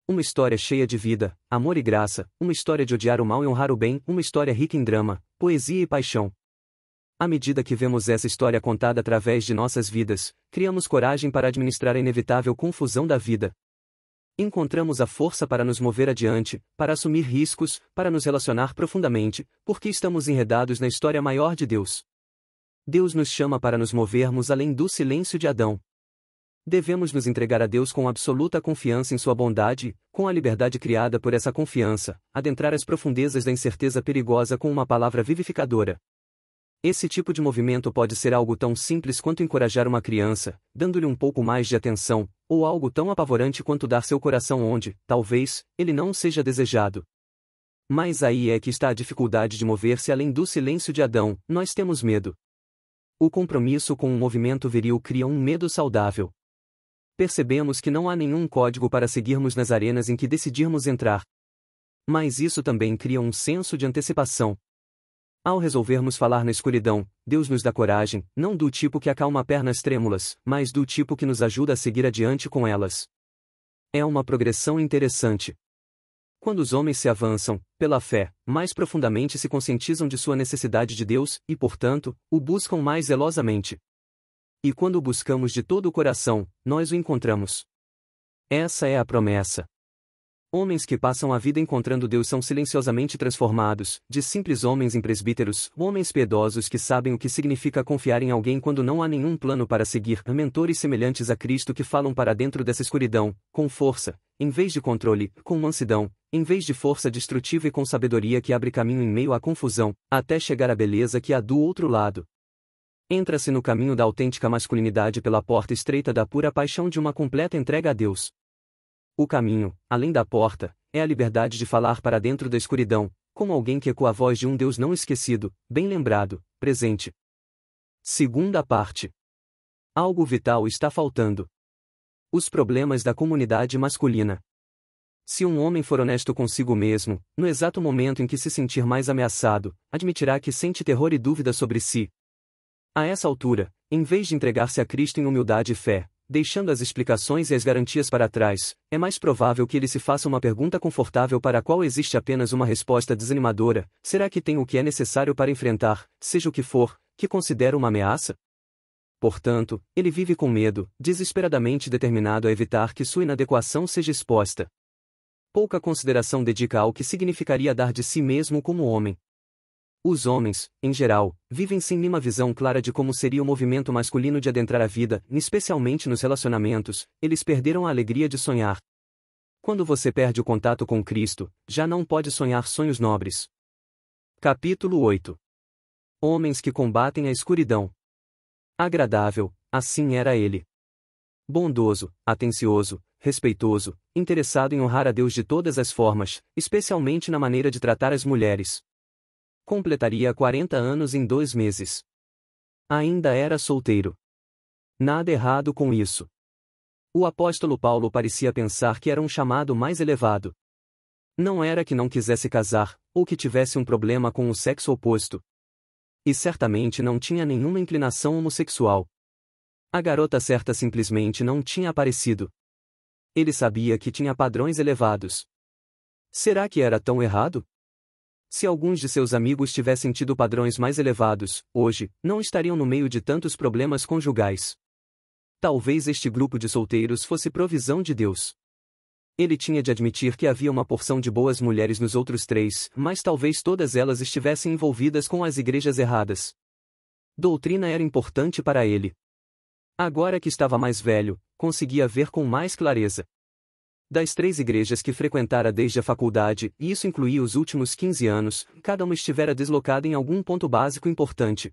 A: Uma história cheia de vida, amor e graça, uma história de odiar o mal e honrar o bem, uma história rica em drama, poesia e paixão. À medida que vemos essa história contada através de nossas vidas, criamos coragem para administrar a inevitável confusão da vida. Encontramos a força para nos mover adiante, para assumir riscos, para nos relacionar profundamente, porque estamos enredados na história maior de Deus. Deus nos chama para nos movermos além do silêncio de Adão. Devemos nos entregar a Deus com absoluta confiança em Sua bondade, com a liberdade criada por essa confiança, adentrar as profundezas da incerteza perigosa com uma palavra vivificadora. Esse tipo de movimento pode ser algo tão simples quanto encorajar uma criança, dando-lhe um pouco mais de atenção, ou algo tão apavorante quanto dar seu coração onde, talvez, ele não seja desejado. Mas aí é que está a dificuldade de mover-se além do silêncio de Adão, nós temos medo. O compromisso com o movimento viril cria um medo saudável. Percebemos que não há nenhum código para seguirmos nas arenas em que decidirmos entrar. Mas isso também cria um senso de antecipação, ao resolvermos falar na escuridão, Deus nos dá coragem, não do tipo que acalma pernas trêmulas, mas do tipo que nos ajuda a seguir adiante com elas. É uma progressão interessante. Quando os homens se avançam, pela fé, mais profundamente se conscientizam de sua necessidade de Deus e, portanto, o buscam mais zelosamente. E quando o buscamos de todo o coração, nós o encontramos. Essa é a promessa. Homens que passam a vida encontrando Deus são silenciosamente transformados, de simples homens em presbíteros, homens piedosos que sabem o que significa confiar em alguém quando não há nenhum plano para seguir, mentores semelhantes a Cristo que falam para dentro dessa escuridão, com força, em vez de controle, com mansidão, em vez de força destrutiva e com sabedoria que abre caminho em meio à confusão, até chegar à beleza que há do outro lado. Entra-se no caminho da autêntica masculinidade pela porta estreita da pura paixão de uma completa entrega a Deus. O caminho, além da porta, é a liberdade de falar para dentro da escuridão, como alguém que ecoa a voz de um Deus não esquecido, bem lembrado, presente. Segunda parte. Algo vital está faltando. Os problemas da comunidade masculina. Se um homem for honesto consigo mesmo, no exato momento em que se sentir mais ameaçado, admitirá que sente terror e dúvida sobre si. A essa altura, em vez de entregar-se a Cristo em humildade e fé, deixando as explicações e as garantias para trás, é mais provável que ele se faça uma pergunta confortável para a qual existe apenas uma resposta desanimadora: será que tem o que é necessário para enfrentar, seja o que for, que considera uma ameaça? Portanto, ele vive com medo, desesperadamente determinado a evitar que sua inadequação seja exposta. Pouca consideração dedica ao que significaria dar de si mesmo como homem, os homens, em geral, vivem sem nenhuma visão clara de como seria o movimento masculino de adentrar a vida, especialmente nos relacionamentos, eles perderam a alegria de sonhar. Quando você perde o contato com Cristo, já não pode sonhar sonhos nobres. Capítulo 8 Homens que combatem a escuridão. Agradável, assim era ele. Bondoso, atencioso, respeitoso, interessado em honrar a Deus de todas as formas, especialmente na maneira de tratar as mulheres. Completaria 40 anos em dois meses. Ainda era solteiro. Nada errado com isso. O apóstolo Paulo parecia pensar que era um chamado mais elevado. Não era que não quisesse casar, ou que tivesse um problema com o sexo oposto. E certamente não tinha nenhuma inclinação homossexual. A garota certa simplesmente não tinha aparecido. Ele sabia que tinha padrões elevados. Será que era tão errado? Se alguns de seus amigos tivessem tido padrões mais elevados, hoje, não estariam no meio de tantos problemas conjugais. Talvez este grupo de solteiros fosse provisão de Deus. Ele tinha de admitir que havia uma porção de boas mulheres nos outros três, mas talvez todas elas estivessem envolvidas com as igrejas erradas. Doutrina era importante para ele. Agora que estava mais velho, conseguia ver com mais clareza das três igrejas que frequentara desde a faculdade, e isso incluía os últimos 15 anos, cada uma estivera deslocada em algum ponto básico importante.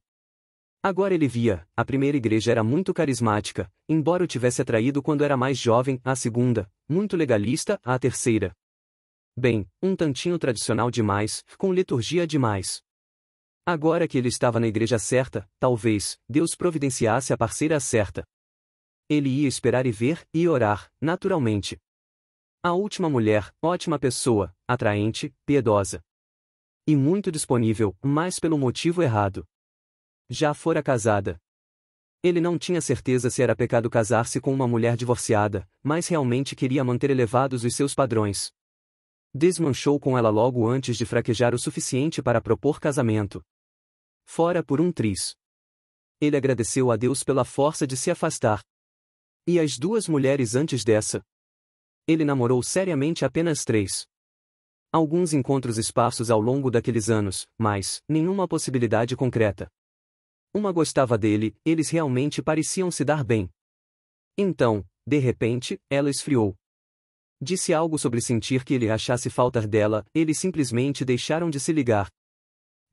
A: Agora ele via, a primeira igreja era muito carismática, embora o tivesse atraído quando era mais jovem, a segunda, muito legalista, a terceira. Bem, um tantinho tradicional demais, com liturgia demais. Agora que ele estava na igreja certa, talvez, Deus providenciasse a parceira certa. Ele ia esperar e ver, e orar, naturalmente. A última mulher, ótima pessoa, atraente, piedosa. E muito disponível, mas pelo motivo errado. Já fora casada. Ele não tinha certeza se era pecado casar-se com uma mulher divorciada, mas realmente queria manter elevados os seus padrões. Desmanchou com ela logo antes de fraquejar o suficiente para propor casamento. Fora por um triz. Ele agradeceu a Deus pela força de se afastar. E as duas mulheres antes dessa, ele namorou seriamente apenas três. Alguns encontros esparsos ao longo daqueles anos, mas nenhuma possibilidade concreta. Uma gostava dele, eles realmente pareciam se dar bem. Então, de repente, ela esfriou. Disse algo sobre sentir que ele achasse falta dela, eles simplesmente deixaram de se ligar.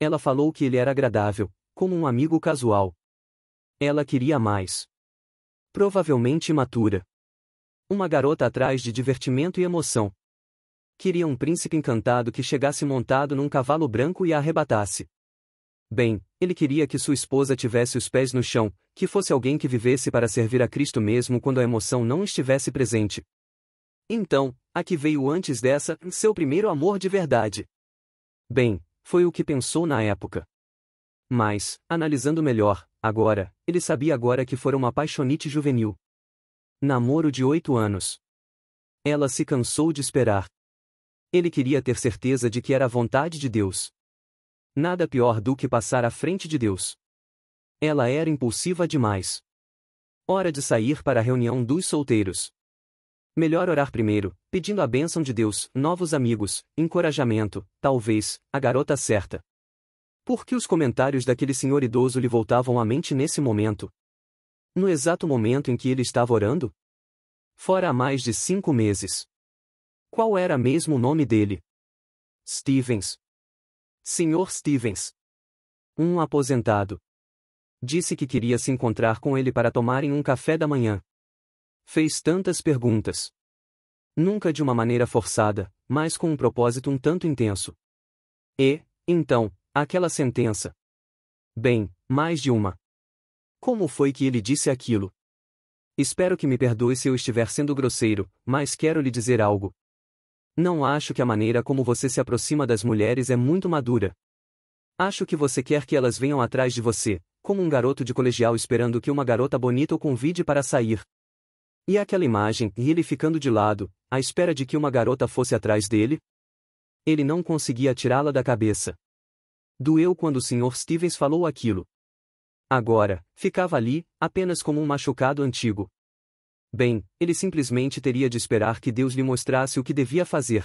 A: Ela falou que ele era agradável, como um amigo casual. Ela queria mais. Provavelmente imatura. Uma garota atrás de divertimento e emoção. Queria um príncipe encantado que chegasse montado num cavalo branco e a arrebatasse. Bem, ele queria que sua esposa tivesse os pés no chão, que fosse alguém que vivesse para servir a Cristo mesmo quando a emoção não estivesse presente. Então, a que veio antes dessa, seu primeiro amor de verdade. Bem, foi o que pensou na época. Mas, analisando melhor, agora, ele sabia agora que fora uma apaixonite juvenil. Namoro de oito anos. Ela se cansou de esperar. Ele queria ter certeza de que era a vontade de Deus. Nada pior do que passar à frente de Deus. Ela era impulsiva demais. Hora de sair para a reunião dos solteiros. Melhor orar primeiro, pedindo a bênção de Deus, novos amigos, encorajamento, talvez, a garota certa. Por que os comentários daquele senhor idoso lhe voltavam à mente nesse momento, no exato momento em que ele estava orando? Fora há mais de cinco meses. Qual era mesmo o nome dele? Stevens. Senhor Stevens. Um aposentado. Disse que queria se encontrar com ele para tomarem um café da manhã. Fez tantas perguntas. Nunca de uma maneira forçada, mas com um propósito um tanto intenso. E, então, aquela sentença. Bem, mais de uma. Como foi que ele disse aquilo? Espero que me perdoe se eu estiver sendo grosseiro, mas quero lhe dizer algo. Não acho que a maneira como você se aproxima das mulheres é muito madura. Acho que você quer que elas venham atrás de você, como um garoto de colegial esperando que uma garota bonita o convide para sair. E aquela imagem, e ele ficando de lado, à espera de que uma garota fosse atrás dele? Ele não conseguia tirá-la da cabeça. Doeu quando o Sr. Stevens falou aquilo. Agora, ficava ali, apenas como um machucado antigo. Bem, ele simplesmente teria de esperar que Deus lhe mostrasse o que devia fazer.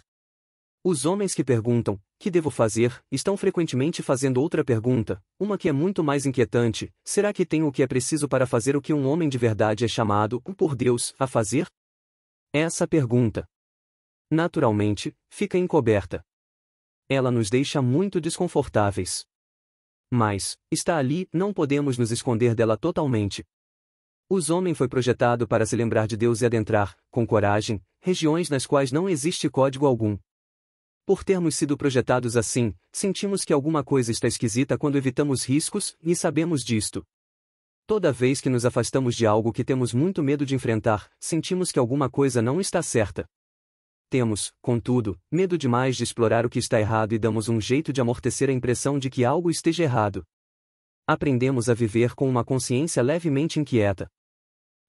A: Os homens que perguntam, que devo fazer, estão frequentemente fazendo outra pergunta, uma que é muito mais inquietante: será que tenho o que é preciso para fazer o que um homem de verdade é chamado, por Deus, a fazer? Essa pergunta, naturalmente, fica encoberta. Ela nos deixa muito desconfortáveis. Mas, está ali, não podemos nos esconder dela totalmente. Os homem foi projetado para se lembrar de Deus e adentrar, com coragem, regiões nas quais não existe código algum. Por termos sido projetados assim, sentimos que alguma coisa está esquisita quando evitamos riscos, e sabemos disto. Toda vez que nos afastamos de algo que temos muito medo de enfrentar, sentimos que alguma coisa não está certa. Temos, contudo, medo demais de explorar o que está errado e damos um jeito de amortecer a impressão de que algo esteja errado. Aprendemos a viver com uma consciência levemente inquieta.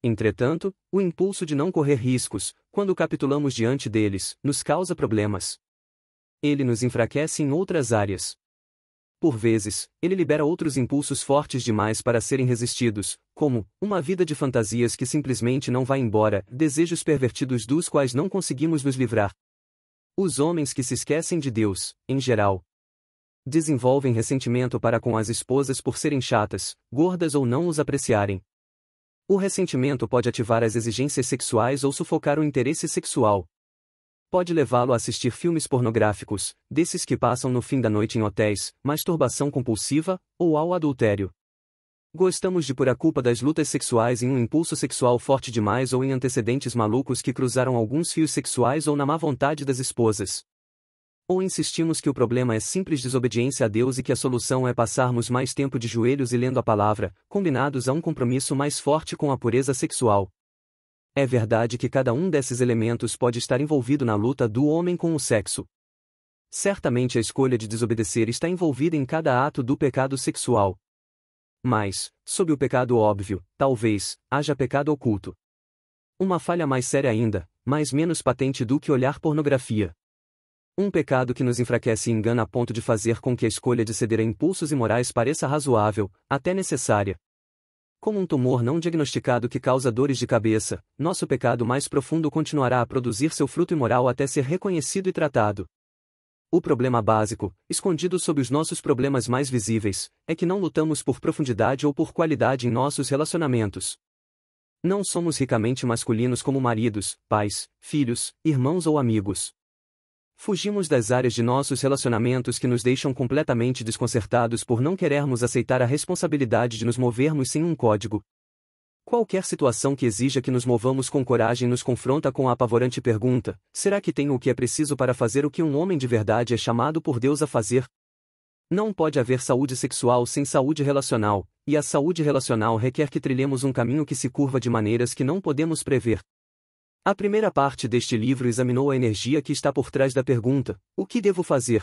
A: Entretanto, o impulso de não correr riscos, quando capitulamos diante deles, nos causa problemas. Ele nos enfraquece em outras áreas. Por vezes, ele libera outros impulsos fortes demais para serem resistidos, como uma vida de fantasias que simplesmente não vai embora, desejos pervertidos dos quais não conseguimos nos livrar. Os homens que se esquecem de Deus, em geral, desenvolvem ressentimento para com as esposas por serem chatas, gordas ou não os apreciarem. O ressentimento pode ativar as exigências sexuais ou sufocar o interesse sexual, pode levá-lo a assistir filmes pornográficos, desses que passam no fim da noite em hotéis, masturbação compulsiva, ou ao adultério. Gostamos de pôr a culpa das lutas sexuais em um impulso sexual forte demais ou em antecedentes malucos que cruzaram alguns fios sexuais ou na má vontade das esposas. Ou insistimos que o problema é simples desobediência a Deus e que a solução é passarmos mais tempo de joelhos e lendo a palavra, combinados a um compromisso mais forte com a pureza sexual. É verdade que cada um desses elementos pode estar envolvido na luta do homem com o sexo. Certamente a escolha de desobedecer está envolvida em cada ato do pecado sexual. Mas, sob o pecado óbvio, talvez, haja pecado oculto. Uma falha mais séria ainda, mais menos patente do que olhar pornografia. Um pecado que nos enfraquece e engana a ponto de fazer com que a escolha de ceder a impulsos imorais pareça razoável, até necessária como um tumor não diagnosticado que causa dores de cabeça, nosso pecado mais profundo continuará a produzir seu fruto imoral até ser reconhecido e tratado. O problema básico, escondido sob os nossos problemas mais visíveis, é que não lutamos por profundidade ou por qualidade em nossos relacionamentos. Não somos ricamente masculinos como maridos, pais, filhos, irmãos ou amigos. Fugimos das áreas de nossos relacionamentos que nos deixam completamente desconcertados por não querermos aceitar a responsabilidade de nos movermos sem um código. Qualquer situação que exija que nos movamos com coragem nos confronta com a apavorante pergunta: será que tenho o que é preciso para fazer o que um homem de verdade é chamado por Deus a fazer? Não pode haver saúde sexual sem saúde relacional, e a saúde relacional requer que trilhemos um caminho que se curva de maneiras que não podemos prever. A primeira parte deste livro examinou a energia que está por trás da pergunta: o que devo fazer?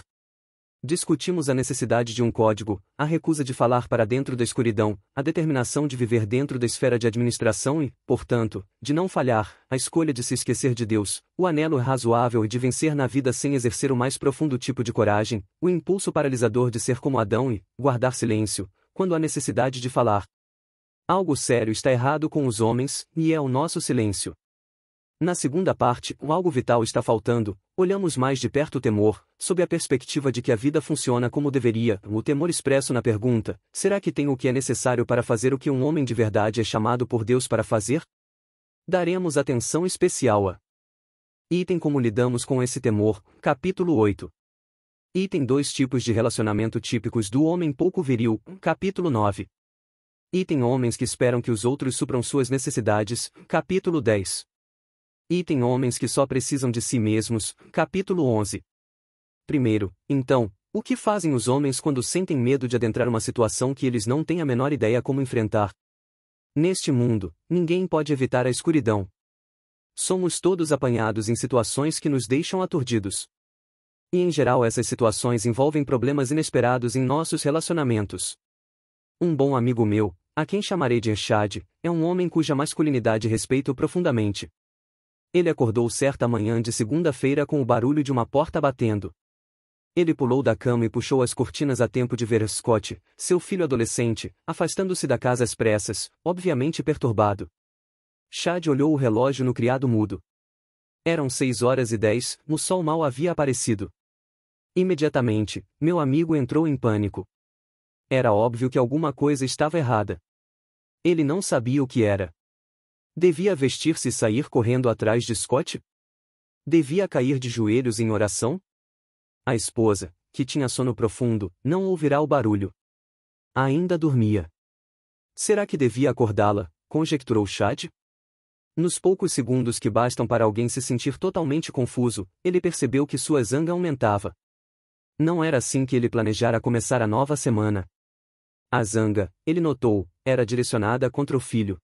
A: Discutimos a necessidade de um código, a recusa de falar para dentro da escuridão, a determinação de viver dentro da esfera de administração e, portanto, de não falhar, a escolha de se esquecer de Deus, o anelo é razoável e de vencer na vida sem exercer o mais profundo tipo de coragem, o impulso paralisador de ser como Adão e guardar silêncio, quando há necessidade de falar. Algo sério está errado com os homens, e é o nosso silêncio. Na segunda parte, o algo vital está faltando, olhamos mais de perto o temor, sob a perspectiva de que a vida funciona como deveria, o temor expresso na pergunta: será que tem o que é necessário para fazer o que um homem de verdade é chamado por Deus para fazer? Daremos atenção especial a. Item Como lidamos com esse temor, capítulo 8. Item 2 Tipos de relacionamento típicos do homem pouco viril, capítulo 9. Item Homens que esperam que os outros supram suas necessidades, capítulo 10. Item Homens que só precisam de si mesmos, capítulo 11. Primeiro, então, o que fazem os homens quando sentem medo de adentrar uma situação que eles não têm a menor ideia como enfrentar? Neste mundo, ninguém pode evitar a escuridão. Somos todos apanhados em situações que nos deixam aturdidos. E em geral essas situações envolvem problemas inesperados em nossos relacionamentos. Um bom amigo meu, a quem chamarei de Enxade, é um homem cuja masculinidade respeito profundamente. Ele acordou certa manhã de segunda-feira com o barulho de uma porta batendo. Ele pulou da cama e puxou as cortinas a tempo de ver Scott, seu filho adolescente, afastando-se da casa às pressas, obviamente perturbado. Chad olhou o relógio no criado mudo. Eram seis horas e dez, o sol mal havia aparecido. Imediatamente, meu amigo entrou em pânico. Era óbvio que alguma coisa estava errada. Ele não sabia o que era. Devia vestir-se e sair correndo atrás de Scott? Devia cair de joelhos em oração? A esposa, que tinha sono profundo, não ouvirá o barulho. Ainda dormia. Será que devia acordá-la? conjecturou Chad. Nos poucos segundos que bastam para alguém se sentir totalmente confuso, ele percebeu que sua zanga aumentava. Não era assim que ele planejara começar a nova semana. A zanga, ele notou, era direcionada contra o filho.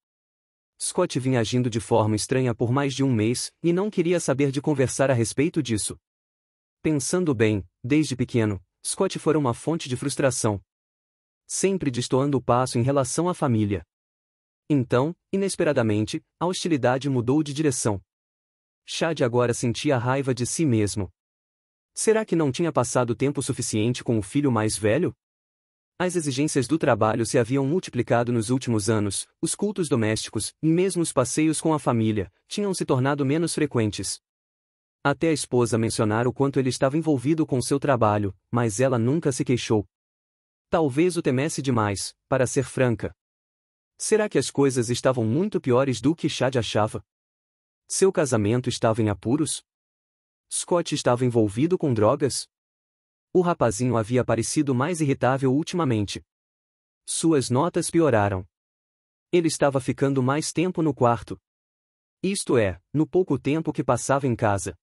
A: Scott vinha agindo de forma estranha por mais de um mês, e não queria saber de conversar a respeito disso. Pensando bem, desde pequeno, Scott fora uma fonte de frustração. Sempre destoando o passo em relação à família. Então, inesperadamente, a hostilidade mudou de direção. Chad agora sentia raiva de si mesmo. Será que não tinha passado tempo suficiente com o filho mais velho? As exigências do trabalho se haviam multiplicado nos últimos anos, os cultos domésticos, e mesmo os passeios com a família, tinham se tornado menos frequentes. Até a esposa mencionar o quanto ele estava envolvido com seu trabalho, mas ela nunca se queixou. Talvez o temesse demais, para ser franca. Será que as coisas estavam muito piores do que Chad achava? Seu casamento estava em apuros? Scott estava envolvido com drogas? o rapazinho havia parecido mais irritável ultimamente. Suas notas pioraram. Ele estava ficando mais tempo no quarto. Isto é, no pouco tempo que passava em casa.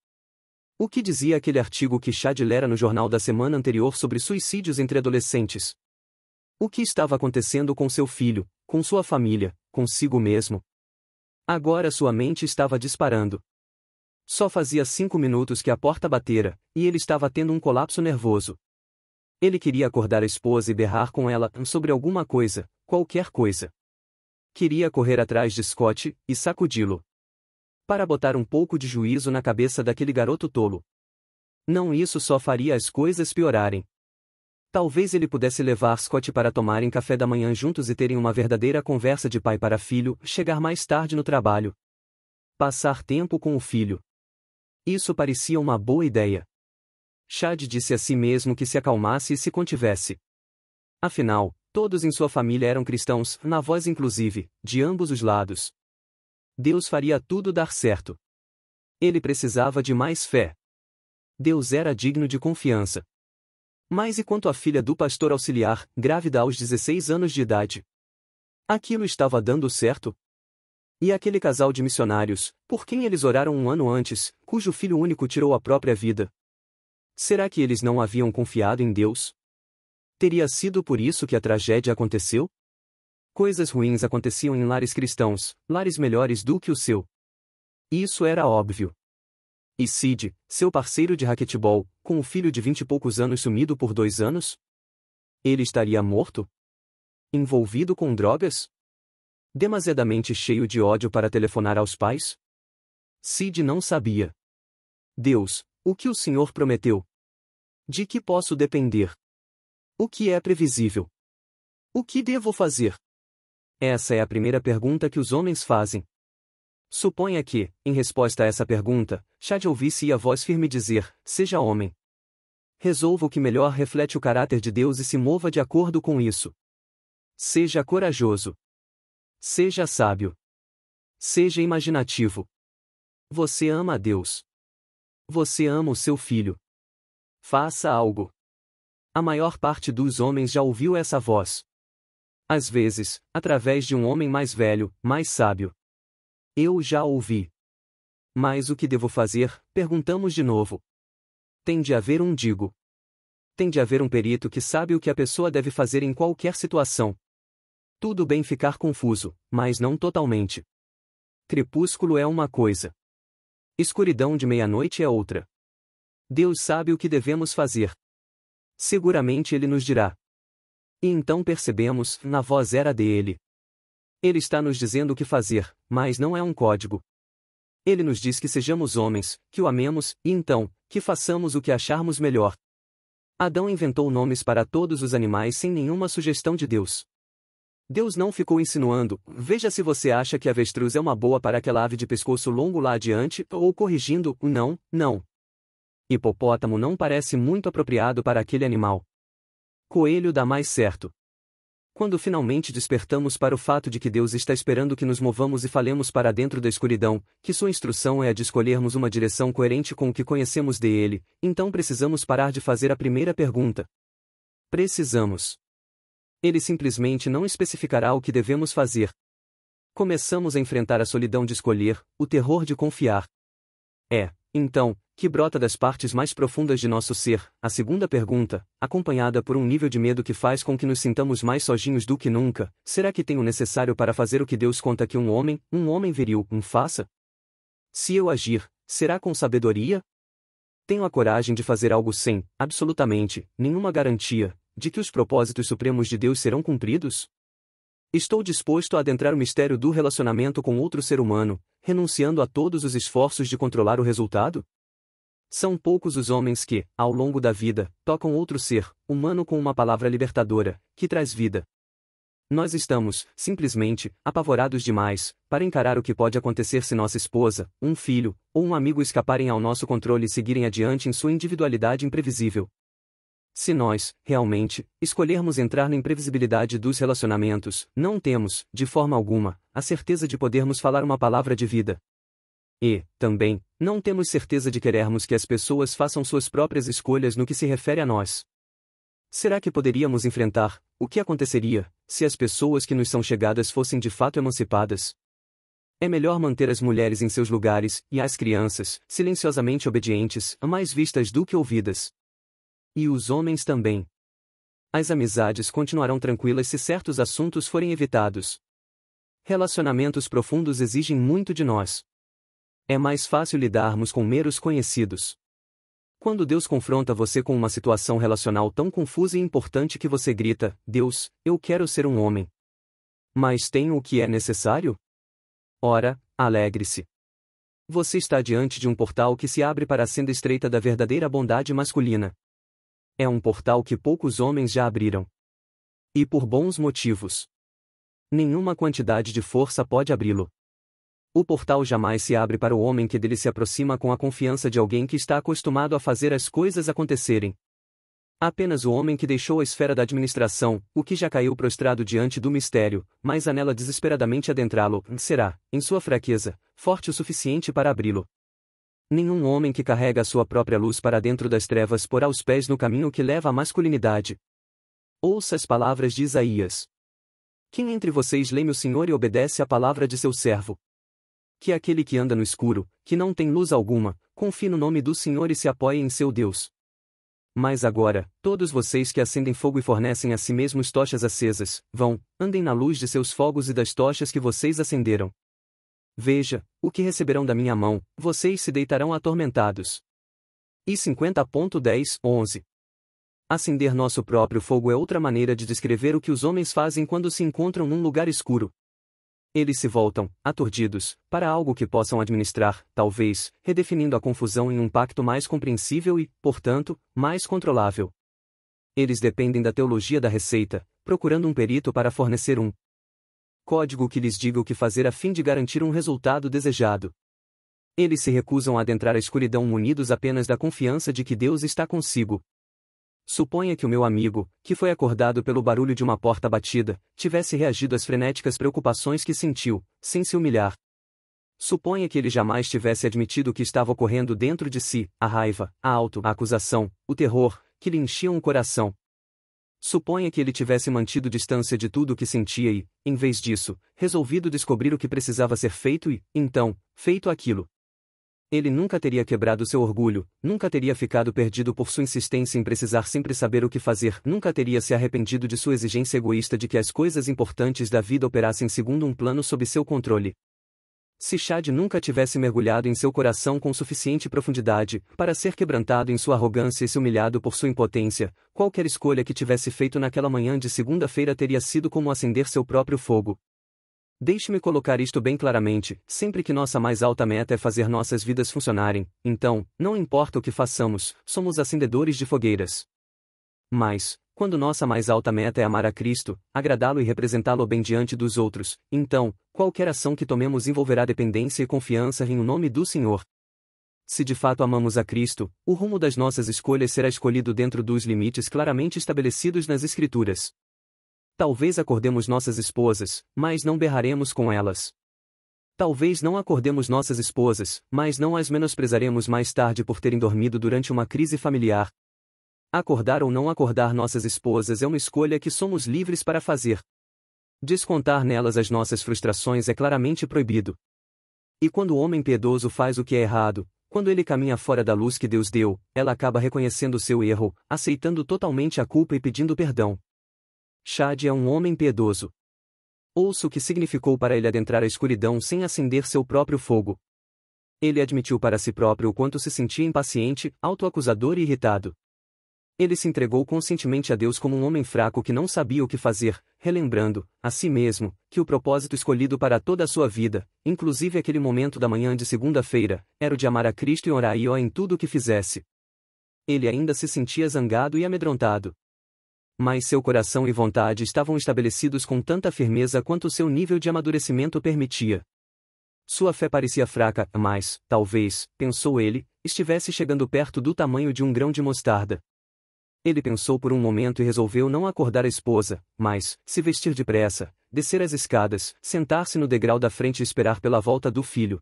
A: O que dizia aquele artigo que Chad lera no jornal da semana anterior sobre suicídios entre adolescentes? O que estava acontecendo com seu filho, com sua família, consigo mesmo? Agora sua mente estava disparando. Só fazia cinco minutos que a porta batera, e ele estava tendo um colapso nervoso. Ele queria acordar a esposa e berrar com ela hum, sobre alguma coisa, qualquer coisa. Queria correr atrás de Scott e sacudi-lo. Para botar um pouco de juízo na cabeça daquele garoto tolo. Não isso só faria as coisas piorarem. Talvez ele pudesse levar Scott para tomarem café da manhã juntos e terem uma verdadeira conversa de pai para filho, chegar mais tarde no trabalho. Passar tempo com o filho. Isso parecia uma boa ideia. Chad disse a si mesmo que se acalmasse e se contivesse. Afinal, todos em sua família eram cristãos, na voz inclusive, de ambos os lados. Deus faria tudo dar certo. Ele precisava de mais fé. Deus era digno de confiança. Mas e quanto à filha do pastor auxiliar, grávida aos 16 anos de idade? Aquilo estava dando certo? E aquele casal de missionários, por quem eles oraram um ano antes, cujo filho único tirou a própria vida? Será que eles não haviam confiado em Deus? Teria sido por isso que a tragédia aconteceu? Coisas ruins aconteciam em lares cristãos, lares melhores do que o seu. Isso era óbvio. E Sid, seu parceiro de raquetebol, com o um filho de vinte e poucos anos sumido por dois anos? Ele estaria morto? Envolvido com drogas? demasiadamente cheio de ódio para telefonar aos pais? Sid não sabia. Deus, o que o Senhor prometeu? De que posso depender? O que é previsível? O que devo fazer? Essa é a primeira pergunta que os homens fazem. Suponha que, em resposta a essa pergunta, Chad ouvisse a voz firme dizer: Seja homem. Resolva o que melhor reflete o caráter de Deus e se mova de acordo com isso. Seja corajoso. Seja sábio. Seja imaginativo. Você ama a Deus. Você ama o seu filho. Faça algo. A maior parte dos homens já ouviu essa voz. Às vezes, através de um homem mais velho, mais sábio. Eu já ouvi. Mas o que devo fazer? Perguntamos de novo. Tem de haver um digo. Tem de haver um perito que sabe o que a pessoa deve fazer em qualquer situação. Tudo bem ficar confuso, mas não totalmente. Crepúsculo é uma coisa. Escuridão de meia-noite é outra. Deus sabe o que devemos fazer. Seguramente Ele nos dirá. E então percebemos, na voz era dele. Ele está nos dizendo o que fazer, mas não é um código. Ele nos diz que sejamos homens, que o amemos, e então, que façamos o que acharmos melhor. Adão inventou nomes para todos os animais sem nenhuma sugestão de Deus. Deus não ficou insinuando, veja se você acha que avestruz é uma boa para aquela ave de pescoço longo lá adiante, ou corrigindo, não, não. Hipopótamo não parece muito apropriado para aquele animal. Coelho dá mais certo. Quando finalmente despertamos para o fato de que Deus está esperando que nos movamos e falemos para dentro da escuridão, que sua instrução é a de escolhermos uma direção coerente com o que conhecemos de Ele, então precisamos parar de fazer a primeira pergunta. Precisamos ele simplesmente não especificará o que devemos fazer. Começamos a enfrentar a solidão de escolher, o terror de confiar. É, então, que brota das partes mais profundas de nosso ser, a segunda pergunta, acompanhada por um nível de medo que faz com que nos sintamos mais sozinhos do que nunca, será que tenho o necessário para fazer o que Deus conta que um homem, um homem viril, um faça? Se eu agir, será com sabedoria? Tenho a coragem de fazer algo sem, absolutamente, nenhuma garantia, de que os propósitos supremos de Deus serão cumpridos? Estou disposto a adentrar o mistério do relacionamento com outro ser humano, renunciando a todos os esforços de controlar o resultado? São poucos os homens que, ao longo da vida, tocam outro ser, humano com uma palavra libertadora, que traz vida. Nós estamos, simplesmente, apavorados demais, para encarar o que pode acontecer se nossa esposa, um filho, ou um amigo escaparem ao nosso controle e seguirem adiante em sua individualidade imprevisível. Se nós, realmente, escolhermos entrar na imprevisibilidade dos relacionamentos, não temos, de forma alguma, a certeza de podermos falar uma palavra de vida. E, também, não temos certeza de querermos que as pessoas façam suas próprias escolhas no que se refere a nós. Será que poderíamos enfrentar o que aconteceria se as pessoas que nos são chegadas fossem de fato emancipadas? É melhor manter as mulheres em seus lugares e as crianças, silenciosamente obedientes, mais vistas do que ouvidas. E os homens também. As amizades continuarão tranquilas se certos assuntos forem evitados. Relacionamentos profundos exigem muito de nós. É mais fácil lidarmos com meros conhecidos. Quando Deus confronta você com uma situação relacional tão confusa e importante que você grita: Deus, eu quero ser um homem. Mas tenho o que é necessário? Ora, alegre-se. Você está diante de um portal que se abre para a senda estreita da verdadeira bondade masculina. É um portal que poucos homens já abriram. E por bons motivos. Nenhuma quantidade de força pode abri-lo. O portal jamais se abre para o homem que dele se aproxima com a confiança de alguém que está acostumado a fazer as coisas acontecerem. Apenas o homem que deixou a esfera da administração, o que já caiu prostrado diante do mistério, mas anela desesperadamente adentrá-lo, será, em sua fraqueza, forte o suficiente para abri-lo. Nenhum homem que carrega a sua própria luz para dentro das trevas porá os pés no caminho que leva à masculinidade. Ouça as palavras de Isaías. Quem entre vocês leme o Senhor e obedece à palavra de seu servo? Que é aquele que anda no escuro, que não tem luz alguma, confie no nome do Senhor e se apoie em seu Deus. Mas agora, todos vocês que acendem fogo e fornecem a si mesmos tochas acesas, vão, andem na luz de seus fogos e das tochas que vocês acenderam. Veja, o que receberão da minha mão, vocês se deitarão atormentados. E 50.10, 11. Acender nosso próprio fogo é outra maneira de descrever o que os homens fazem quando se encontram num lugar escuro. Eles se voltam, aturdidos, para algo que possam administrar, talvez, redefinindo a confusão em um pacto mais compreensível e, portanto, mais controlável. Eles dependem da teologia da receita, procurando um perito para fornecer um código que lhes diga o que fazer a fim de garantir um resultado desejado. Eles se recusam a adentrar a escuridão munidos apenas da confiança de que Deus está consigo. Suponha que o meu amigo, que foi acordado pelo barulho de uma porta batida, tivesse reagido às frenéticas preocupações que sentiu, sem se humilhar. Suponha que ele jamais tivesse admitido o que estava ocorrendo dentro de si, a raiva, a auto, a acusação, o terror, que lhe enchiam o coração. Suponha que ele tivesse mantido distância de tudo o que sentia e, em vez disso, resolvido descobrir o que precisava ser feito e, então, feito aquilo. Ele nunca teria quebrado seu orgulho, nunca teria ficado perdido por sua insistência em precisar sempre saber o que fazer, nunca teria se arrependido de sua exigência egoísta de que as coisas importantes da vida operassem segundo um plano sob seu controle. Se Chad nunca tivesse mergulhado em seu coração com suficiente profundidade para ser quebrantado em sua arrogância e se humilhado por sua impotência, qualquer escolha que tivesse feito naquela manhã de segunda-feira teria sido como acender seu próprio fogo. Deixe-me colocar isto bem claramente: sempre que nossa mais alta meta é fazer nossas vidas funcionarem, então, não importa o que façamos, somos acendedores de fogueiras. Mas, quando nossa mais alta meta é amar a Cristo, agradá-lo e representá-lo bem diante dos outros, então, qualquer ação que tomemos envolverá dependência e confiança em o nome do Senhor. Se de fato amamos a Cristo, o rumo das nossas escolhas será escolhido dentro dos limites claramente estabelecidos nas Escrituras. Talvez acordemos nossas esposas, mas não berraremos com elas. Talvez não acordemos nossas esposas, mas não as menosprezaremos mais tarde por terem dormido durante uma crise familiar, Acordar ou não acordar nossas esposas é uma escolha que somos livres para fazer. Descontar nelas as nossas frustrações é claramente proibido. E quando o homem piedoso faz o que é errado, quando ele caminha fora da luz que Deus deu, ela acaba reconhecendo seu erro, aceitando totalmente a culpa e pedindo perdão. Chad é um homem piedoso. Ouça o que significou para ele adentrar a escuridão sem acender seu próprio fogo. Ele admitiu para si próprio o quanto se sentia impaciente, autoacusador e irritado. Ele se entregou conscientemente a Deus como um homem fraco que não sabia o que fazer, relembrando, a si mesmo, que o propósito escolhido para toda a sua vida, inclusive aquele momento da manhã de segunda-feira, era o de amar a Cristo e orar e ó em tudo o que fizesse. Ele ainda se sentia zangado e amedrontado. Mas seu coração e vontade estavam estabelecidos com tanta firmeza quanto seu nível de amadurecimento permitia. Sua fé parecia fraca, mas, talvez, pensou ele, estivesse chegando perto do tamanho de um grão de mostarda. Ele pensou por um momento e resolveu não acordar a esposa, mas, se vestir depressa, descer as escadas, sentar-se no degrau da frente e esperar pela volta do filho.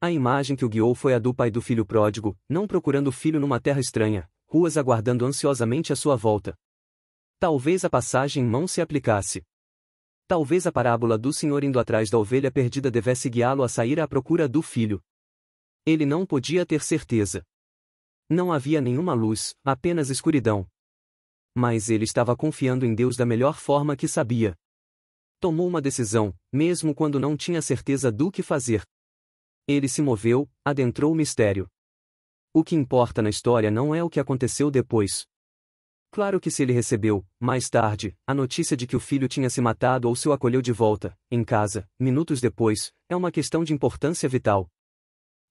A: A imagem que o guiou foi a do pai do filho pródigo, não procurando o filho numa terra estranha, ruas aguardando ansiosamente a sua volta. Talvez a passagem mão se aplicasse. Talvez a parábola do senhor indo atrás da ovelha perdida devesse guiá-lo a sair à procura do filho. Ele não podia ter certeza. Não havia nenhuma luz, apenas escuridão. Mas ele estava confiando em Deus da melhor forma que sabia. Tomou uma decisão, mesmo quando não tinha certeza do que fazer. Ele se moveu, adentrou o mistério. O que importa na história não é o que aconteceu depois. Claro que se ele recebeu, mais tarde, a notícia de que o filho tinha se matado ou se o acolheu de volta, em casa, minutos depois, é uma questão de importância vital,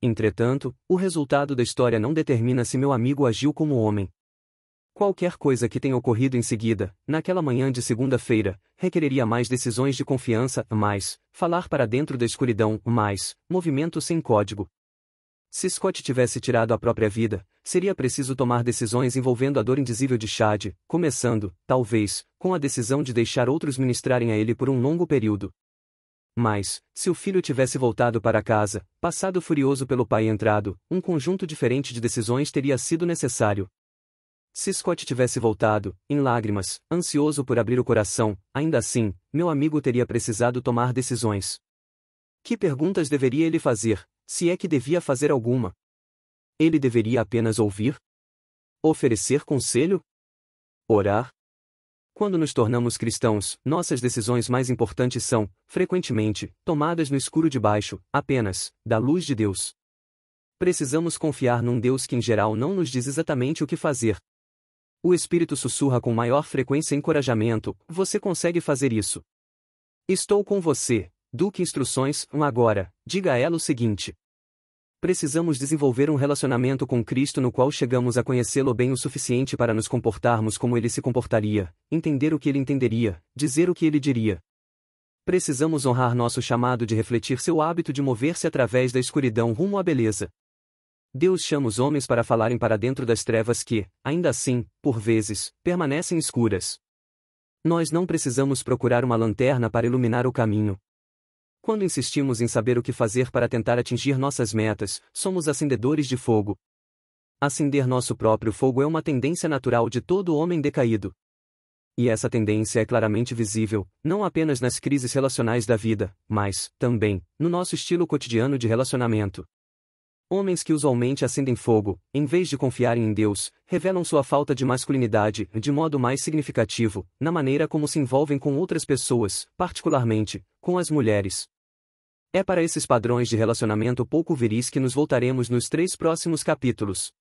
A: Entretanto, o resultado da história não determina se meu amigo agiu como homem. Qualquer coisa que tenha ocorrido em seguida, naquela manhã de segunda-feira, requereria mais decisões de confiança, mais, falar para dentro da escuridão, mais, movimento sem código. Se Scott tivesse tirado a própria vida, seria preciso tomar decisões envolvendo a dor indizível de Chad, começando, talvez, com a decisão de deixar outros ministrarem a ele por um longo período. Mas, se o filho tivesse voltado para casa, passado furioso pelo pai entrado, um conjunto diferente de decisões teria sido necessário. Se Scott tivesse voltado, em lágrimas, ansioso por abrir o coração, ainda assim, meu amigo teria precisado tomar decisões. Que perguntas deveria ele fazer, se é que devia fazer alguma? Ele deveria apenas ouvir? Oferecer conselho? Orar? Quando nos tornamos cristãos, nossas decisões mais importantes são, frequentemente, tomadas no escuro de baixo, apenas, da luz de Deus. Precisamos confiar num Deus que, em geral, não nos diz exatamente o que fazer. O Espírito sussurra com maior frequência encorajamento: você consegue fazer isso. Estou com você, Duque Instruções um agora, diga a ela o seguinte precisamos desenvolver um relacionamento com Cristo no qual chegamos a conhecê-lo bem o suficiente para nos comportarmos como ele se comportaria, entender o que ele entenderia, dizer o que ele diria. Precisamos honrar nosso chamado de refletir seu hábito de mover-se através da escuridão rumo à beleza. Deus chama os homens para falarem para dentro das trevas que, ainda assim, por vezes, permanecem escuras. Nós não precisamos procurar uma lanterna para iluminar o caminho, quando insistimos em saber o que fazer para tentar atingir nossas metas, somos acendedores de fogo. Acender nosso próprio fogo é uma tendência natural de todo homem decaído. E essa tendência é claramente visível, não apenas nas crises relacionais da vida, mas, também, no nosso estilo cotidiano de relacionamento. Homens que usualmente acendem fogo, em vez de confiarem em Deus, revelam sua falta de masculinidade, de modo mais significativo, na maneira como se envolvem com outras pessoas, particularmente, com as mulheres. É para esses padrões de relacionamento pouco viris que nos voltaremos nos três próximos capítulos.